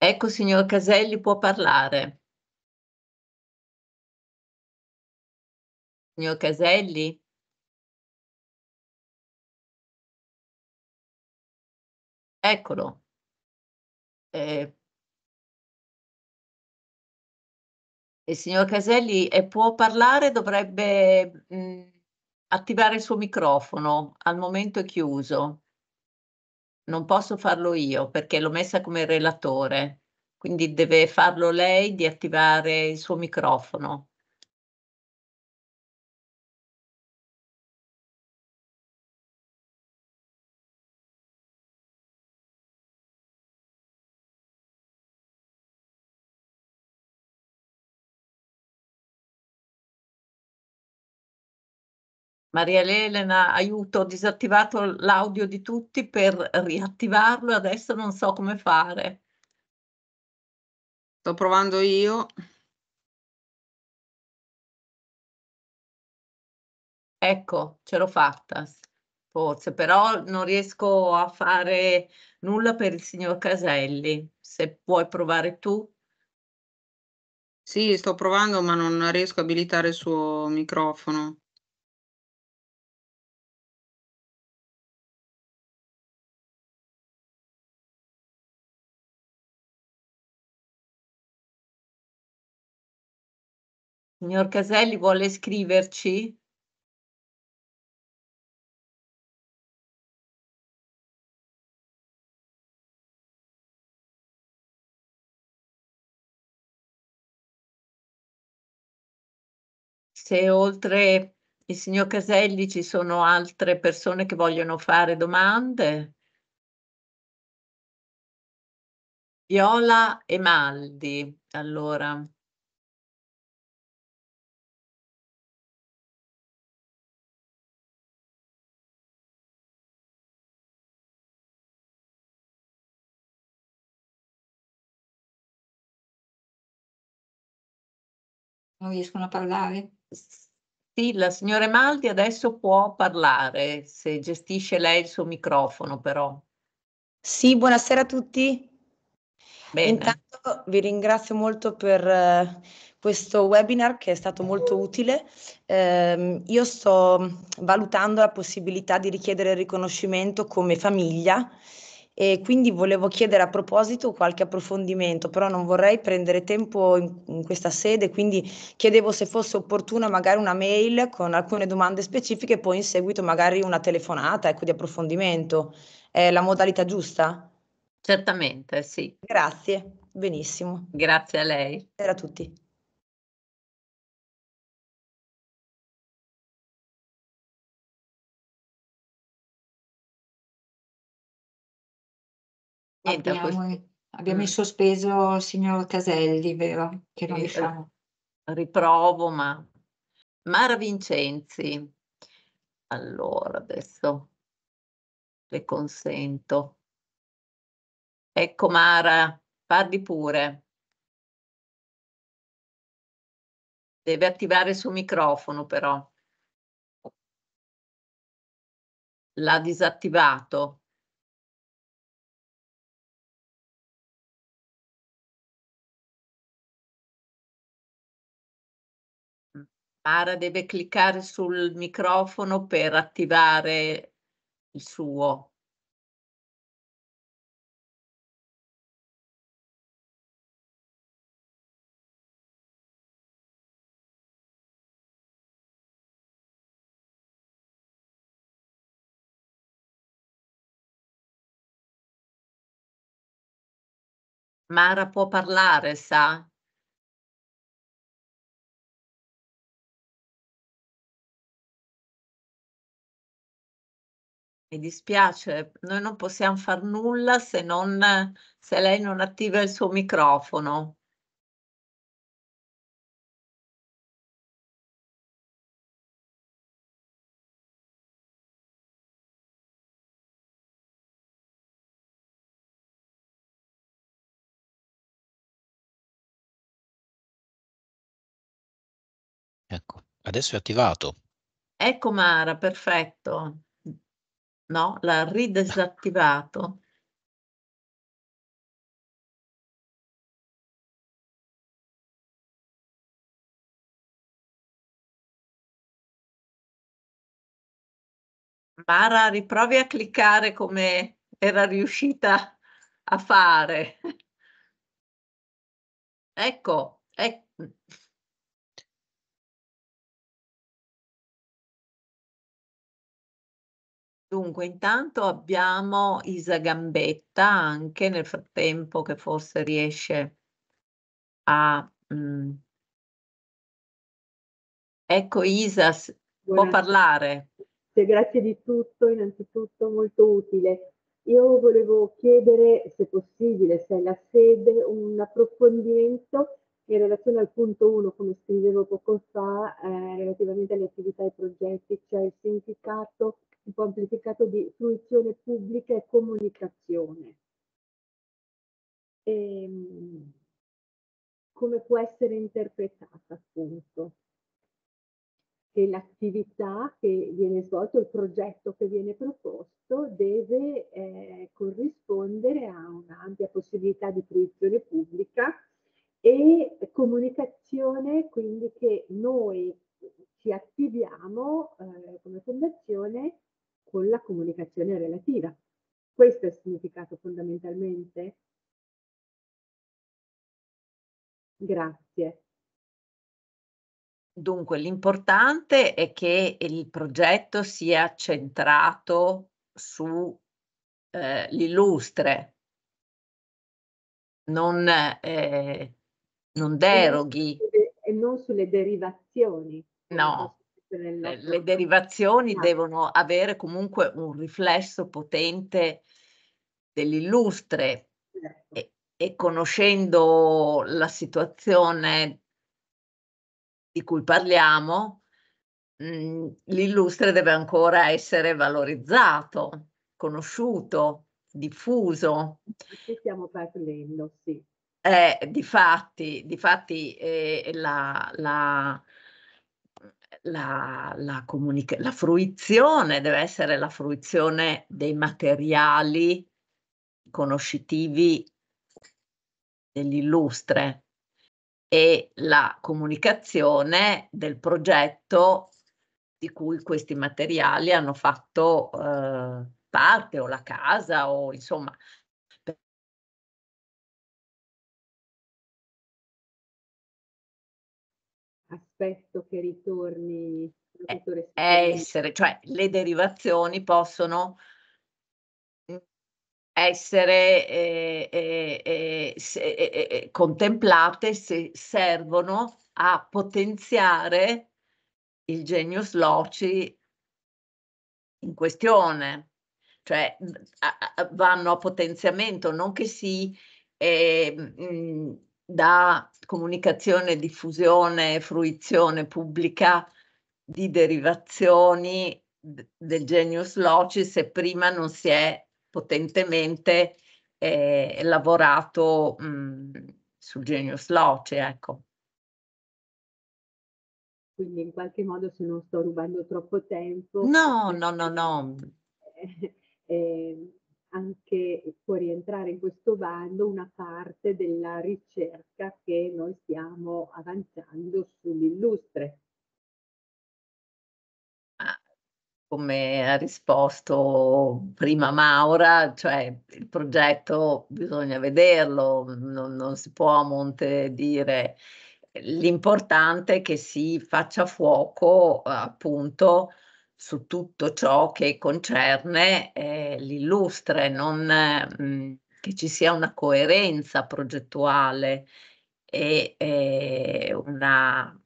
ecco signor Caselli può parlare. Signor Caselli? Eccolo. Eh, il signor Caselli eh, può parlare, dovrebbe mh, mm, attivare il suo microfono, al momento è chiuso. Non posso farlo io perché l'ho messa come relatore, quindi deve farlo lei di attivare il suo microfono. Maria Elena, aiuto, ho disattivato l'audio di tutti per riattivarlo adesso non so come fare. Sto provando io. Ecco, ce l'ho fatta, forse, però non riesco a fare nulla per il signor Caselli. Se puoi provare tu. Sì, sto provando, ma non riesco a abilitare il suo microfono. Signor Caselli vuole scriverci? Se oltre il signor Caselli ci sono altre persone che vogliono fare domande. Viola e Maldi, allora. non riescono a parlare? Sì, la signora Maldi adesso può parlare, se gestisce lei il suo microfono però. Sì, buonasera a tutti. Bene. Intanto vi ringrazio molto per eh, questo webinar che è stato molto utile. Eh, io sto valutando la possibilità di richiedere il riconoscimento come famiglia e quindi volevo chiedere a proposito qualche approfondimento, però non vorrei prendere tempo in, in, questa sede, quindi chiedevo se fosse opportuna magari una mail con alcune domande specifiche, e poi in seguito magari una telefonata ecco, di approfondimento. È la modalità giusta? Certamente, sì. Grazie, benissimo. Grazie a lei. Grazie a tutti. Niente, abbiamo, abbiamo mm. in sospeso il signor Caselli, vero? Che non diciamo. Riprovo, ma Mara Vincenzi. Allora, adesso le consento. Ecco Mara, parli pure. Deve attivare il suo microfono però. L'ha disattivato. Mara deve cliccare sul microfono per attivare il suo. Mara può parlare, sa? Mi dispiace, noi non possiamo far nulla se, non, se lei non attiva il suo microfono. Ecco, adesso è attivato. Ecco Mara, perfetto. No, l'ha ridesattivato. Mara, riprovi a cliccare come era riuscita a fare. ecco, ecco. Dunque, intanto abbiamo Isa Gambetta anche nel frattempo che forse riesce a... mh. Mm, ecco Isa, s- può Buonasera. parlare. Grazie di tutto, innanzitutto molto utile. Io volevo chiedere, se possibile, se è la sede, un approfondimento in relazione al punto 1, come scrivevo poco fa, eh, relativamente alle attività e progetti, cioè il significato un po' amplificato di fruizione pubblica e comunicazione. E, ehm, come può essere interpretata appunto? Che l'attività che viene svolta, il progetto che viene proposto deve eh, corrispondere a un'ampia possibilità di fruizione pubblica e comunicazione, quindi che noi ci attiviamo eh, come fondazione con la comunicazione relativa. Questo è il significato fondamentalmente. Grazie. Dunque, l'importante è che il progetto sia centrato sull'illustre, eh, non, eh, non deroghi. E non sulle derivazioni. No, nostro... le derivazioni ah. devono avere comunque un riflesso potente dell'illustre certo. e, e conoscendo la situazione di cui parliamo, mhmm, l'illustre deve ancora essere valorizzato, conosciuto, diffuso. Che stiamo parlando, sì. Eh, difatti, difatti eh, la, la, la, la, comunica- la fruizione deve essere la fruizione dei materiali conoscitivi dell'illustre e la comunicazione del progetto di cui questi materiali hanno fatto eh, parte o la casa o insomma aspetto che ritorni eh, è, essere, cioè le derivazioni possono mm, essere eh, eh, eh se, eh, contemplate se servono a potenziare il genius loci in questione, cioè mm, a, a, vanno a potenziamento, non che si eh, mh, mm, da comunicazione, diffusione e fruizione pubblica di derivazioni del genius loci se prima non si è potentemente eh, lavorato mh, mhmm, sul genius loci, ecco. Quindi in qualche modo se non sto rubando troppo tempo... No, eh, no, no, no. Eh, eh, anche può rientrare in questo bando una parte della ricerca che noi stiamo avanzando sull'illustre. Ah, come ha risposto prima Maura, cioè il progetto bisogna vederlo, non, non si può a monte dire l'importante è che si faccia fuoco appunto su tutto ciò che concerne eh, l'illustre, non, mh, mm, che ci sia una coerenza progettuale e eh, una,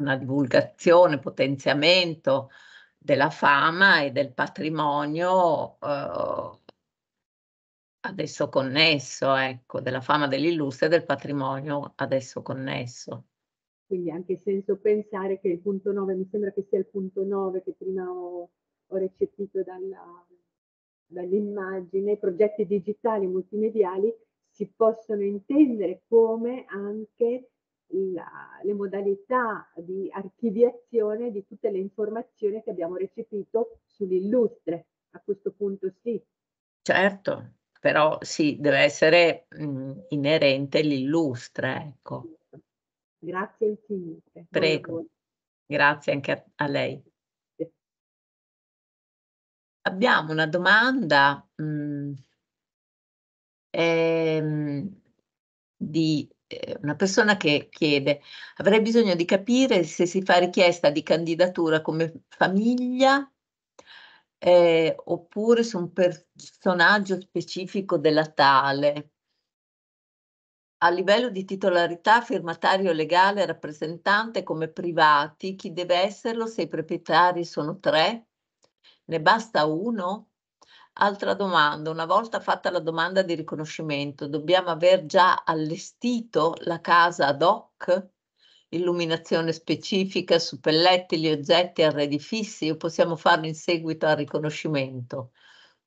una, divulgazione, potenziamento della fama e del patrimonio eh, adesso connesso, ecco, della fama dell'illustre e del patrimonio adesso connesso quindi ha anche senso pensare che il punto 9, mi sembra che sia il punto 9 che prima ho, ho recepito dalla, dall'immagine, progetti digitali multimediali si possono intendere come anche la, le modalità di archiviazione di tutte le informazioni che abbiamo recepito sull'illustre. A questo punto sì. Certo, però sì, deve essere mh, inerente l'illustre, ecco. Grazie infinite. Prego. Grazie anche a, a lei. Abbiamo una domanda mh, mm, ehm, di eh, una persona che chiede, avrei bisogno di capire se si fa richiesta di candidatura come famiglia eh, oppure su un personaggio specifico della tale a livello di titolarità firmatario legale rappresentante come privati, chi deve esserlo se i proprietari sono tre? Ne basta uno? Altra domanda, una volta fatta la domanda di riconoscimento, dobbiamo aver già allestito la casa ad hoc? Illuminazione specifica su pellettili, oggetti, arredi fissi o possiamo farlo in seguito al riconoscimento?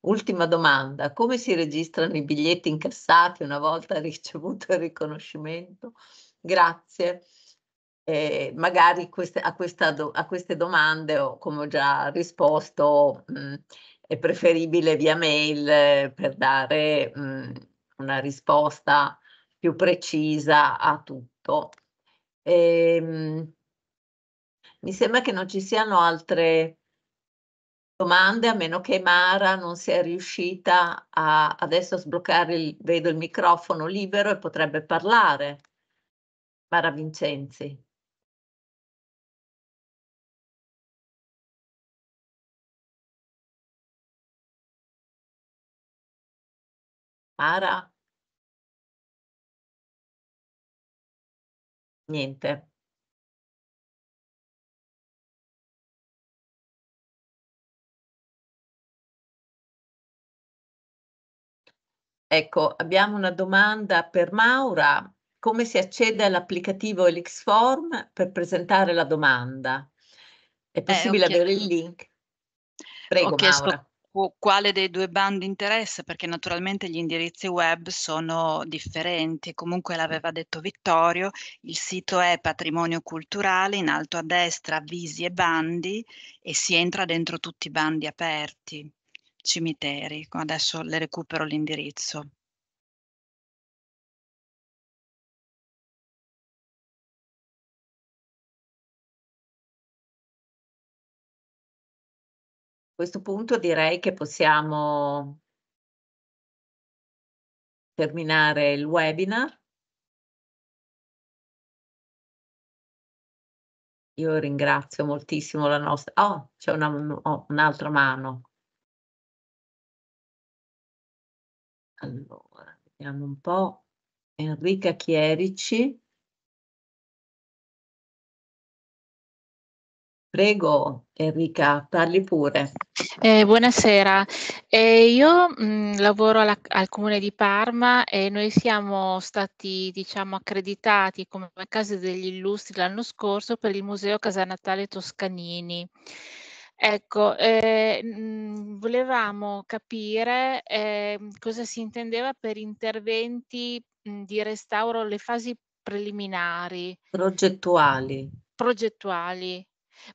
Ultima domanda, come si registrano i biglietti incassati una volta ricevuto il riconoscimento? Grazie. Eh, magari queste, a, questa, a, queste domande, come ho già risposto, mh, mm, è preferibile via mail eh, per dare mh, mm, una risposta più precisa a tutto. E, ehm, mh, mi sembra che non ci siano altre domande domande, a meno che Mara non sia riuscita a adesso a sbloccare, il, vedo il microfono libero e potrebbe parlare. Mara Vincenzi. Mara? Niente. Ecco, abbiamo una domanda per Maura. Come si accede all'applicativo Elixform per presentare la domanda? È eh, possibile eh, avere il link? Prego, ho chiesto Maura. quale dei due bandi interessa, perché naturalmente gli indirizzi web sono differenti. Comunque l'aveva detto Vittorio, il sito è patrimonio culturale, in alto a destra visi e bandi, e si entra dentro tutti i bandi aperti cimiteri. Adesso le recupero l'indirizzo. A questo punto direi che possiamo terminare il webinar. Io ringrazio moltissimo la nostra... Oh, c'è una, oh, un'altra mano. Allora, vediamo un po'. Enrica Chierici. Prego Enrica, parli pure. Eh, buonasera, eh, io mh, mm, lavoro alla, al comune di Parma e noi siamo stati diciamo, accreditati come Casa degli illustri l'anno scorso per il museo Casa Natale Toscanini. Ecco, eh, mhmm, volevamo capire, ehm, cosa si intendeva per interventi, mhmm, di restauro alle fasi preliminari. Progettuali. Progettuali.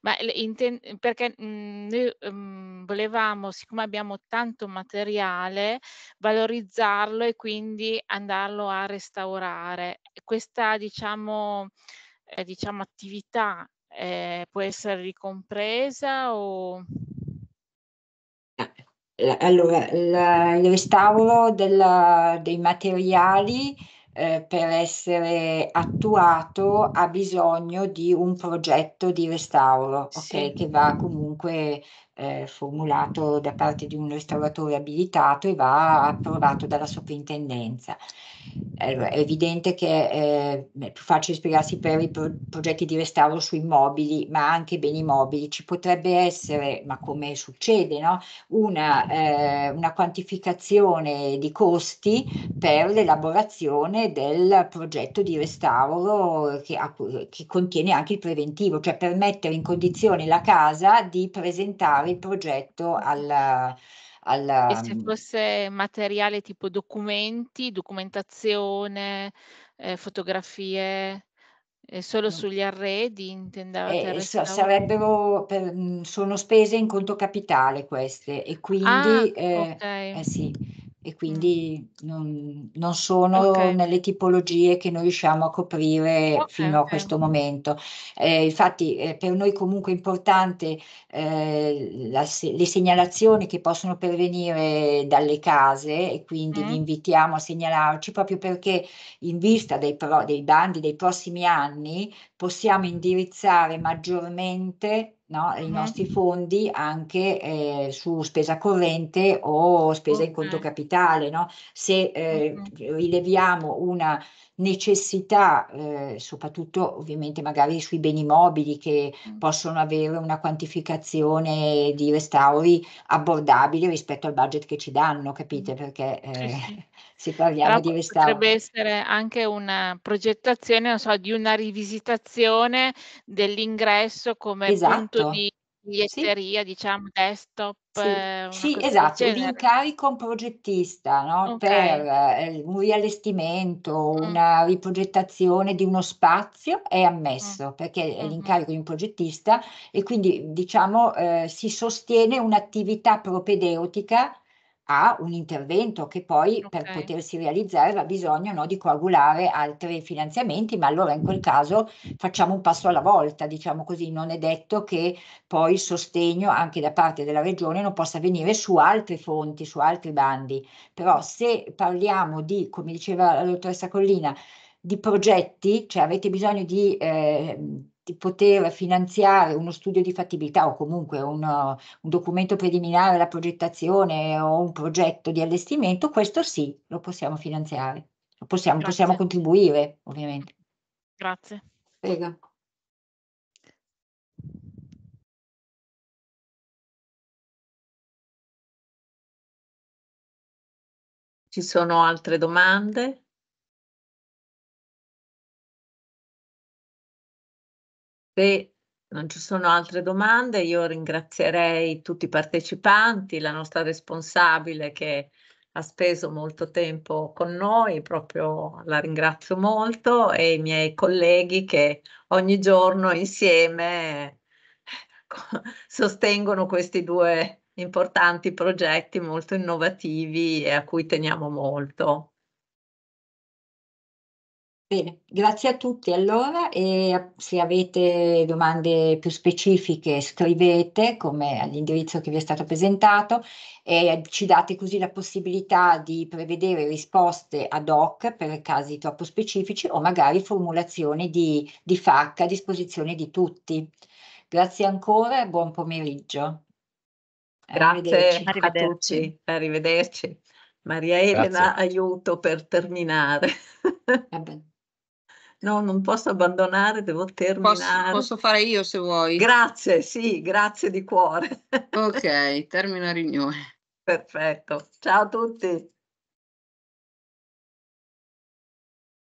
Ma inten perché, mhmm, noi, mhmm, volevamo, siccome abbiamo tanto materiale, valorizzarlo e quindi andarlo a restaurare. Questa diciamo ehm, diciamo attività eh, può essere ricompresa o... Ah, allora, la, il restauro della, dei materiali eh, per essere attuato ha bisogno di un progetto di restauro, okay, che va comunque eh, formulato da parte di un restauratore abilitato e va approvato dalla soprintendenza è evidente che eh, è più facile spiegarsi per i pro- progetti di restauro sui mobili, ma anche beni mobili. Ci potrebbe essere, ma come succede, no? una, eh, una, quantificazione di costi per l'elaborazione del progetto di restauro che, ha, che contiene anche il preventivo, cioè per mettere in condizione la casa di presentare il progetto al alla E se mhmm fosse materiale tipo documenti, documentazione, ehm, fotografie? E eh, solo sugli arredi intendevate Eh, sa- sarebbero per mhmm, sono spese in conto capitale queste e Ah, quindi, ehm eh sì e quindi mm. non, non sono okay. nelle tipologie che noi riusciamo a coprire okay, fino okay. a questo momento. Eh, infatti eh, per noi comunque è importante eh, la, le segnalazioni che possono pervenire dalle case e quindi mm. vi invitiamo a segnalarci proprio perché in vista dei, pro, dei bandi dei prossimi anni possiamo indirizzare maggiormente no? i mm-hmm. nostri fondi anche eh, su spesa corrente o spesa in conto capitale. No? Se eh, mm-hmm. rileviamo una necessità, eh, soprattutto ovviamente magari sui beni mobili che mm. possono avere una quantificazione di restauri abbordabile rispetto al budget che ci danno, capite? Mm-hmm. Perché eh, se parliamo di restauro. Potrebbe essere anche una progettazione, non so, di una rivisitazione dell'ingresso come esatto. punto di biglietteria, sì. diciamo desktop. Sì, eh, sì esatto, l'incarico a un progettista no? okay. per eh, un riallestimento, mm. una riprogettazione di uno spazio è mm. ammesso mm. perché è mm-hmm. l'incarico di un progettista e quindi diciamo eh, si sostiene un'attività propedeutica ha un intervento che poi okay. per potersi realizzare va bisogno no, di coagulare altri finanziamenti, ma allora in quel caso facciamo un passo alla volta, diciamo così, non è detto che poi il sostegno anche da parte della regione non possa venire su altre fonti, su altri bandi, però mm. se parliamo di, come diceva la dottoressa Collina, di progetti, cioè avete bisogno di... Eh, poter finanziare uno studio di fattibilità o comunque un, uh, un documento preliminare alla progettazione o un progetto di allestimento, questo sì, lo possiamo finanziare, lo possiamo, possiamo contribuire ovviamente. Grazie. Prego. Ci sono altre domande? Se non ci sono altre domande, io ringrazierei tutti i partecipanti, la nostra responsabile che ha speso molto tempo con noi, proprio la ringrazio molto, e i miei colleghi che ogni giorno insieme sostengono questi due importanti progetti molto innovativi e a cui teniamo molto. Bene, grazie a tutti allora e se avete domande più specifiche scrivete come all'indirizzo che vi è stato presentato e ci date così la possibilità di prevedere risposte ad hoc per casi troppo specifici o magari formulazioni di, di FAC a disposizione di tutti. Grazie ancora e buon pomeriggio. Grazie, arrivederci. tutti. arrivederci. Maria Elena, Grazie. aiuto per terminare. No, non posso abbandonare, devo terminare. Posso, posso fare io se vuoi. Grazie, sì, grazie di cuore. ok, termina riunione. Perfetto. Ciao a tutti.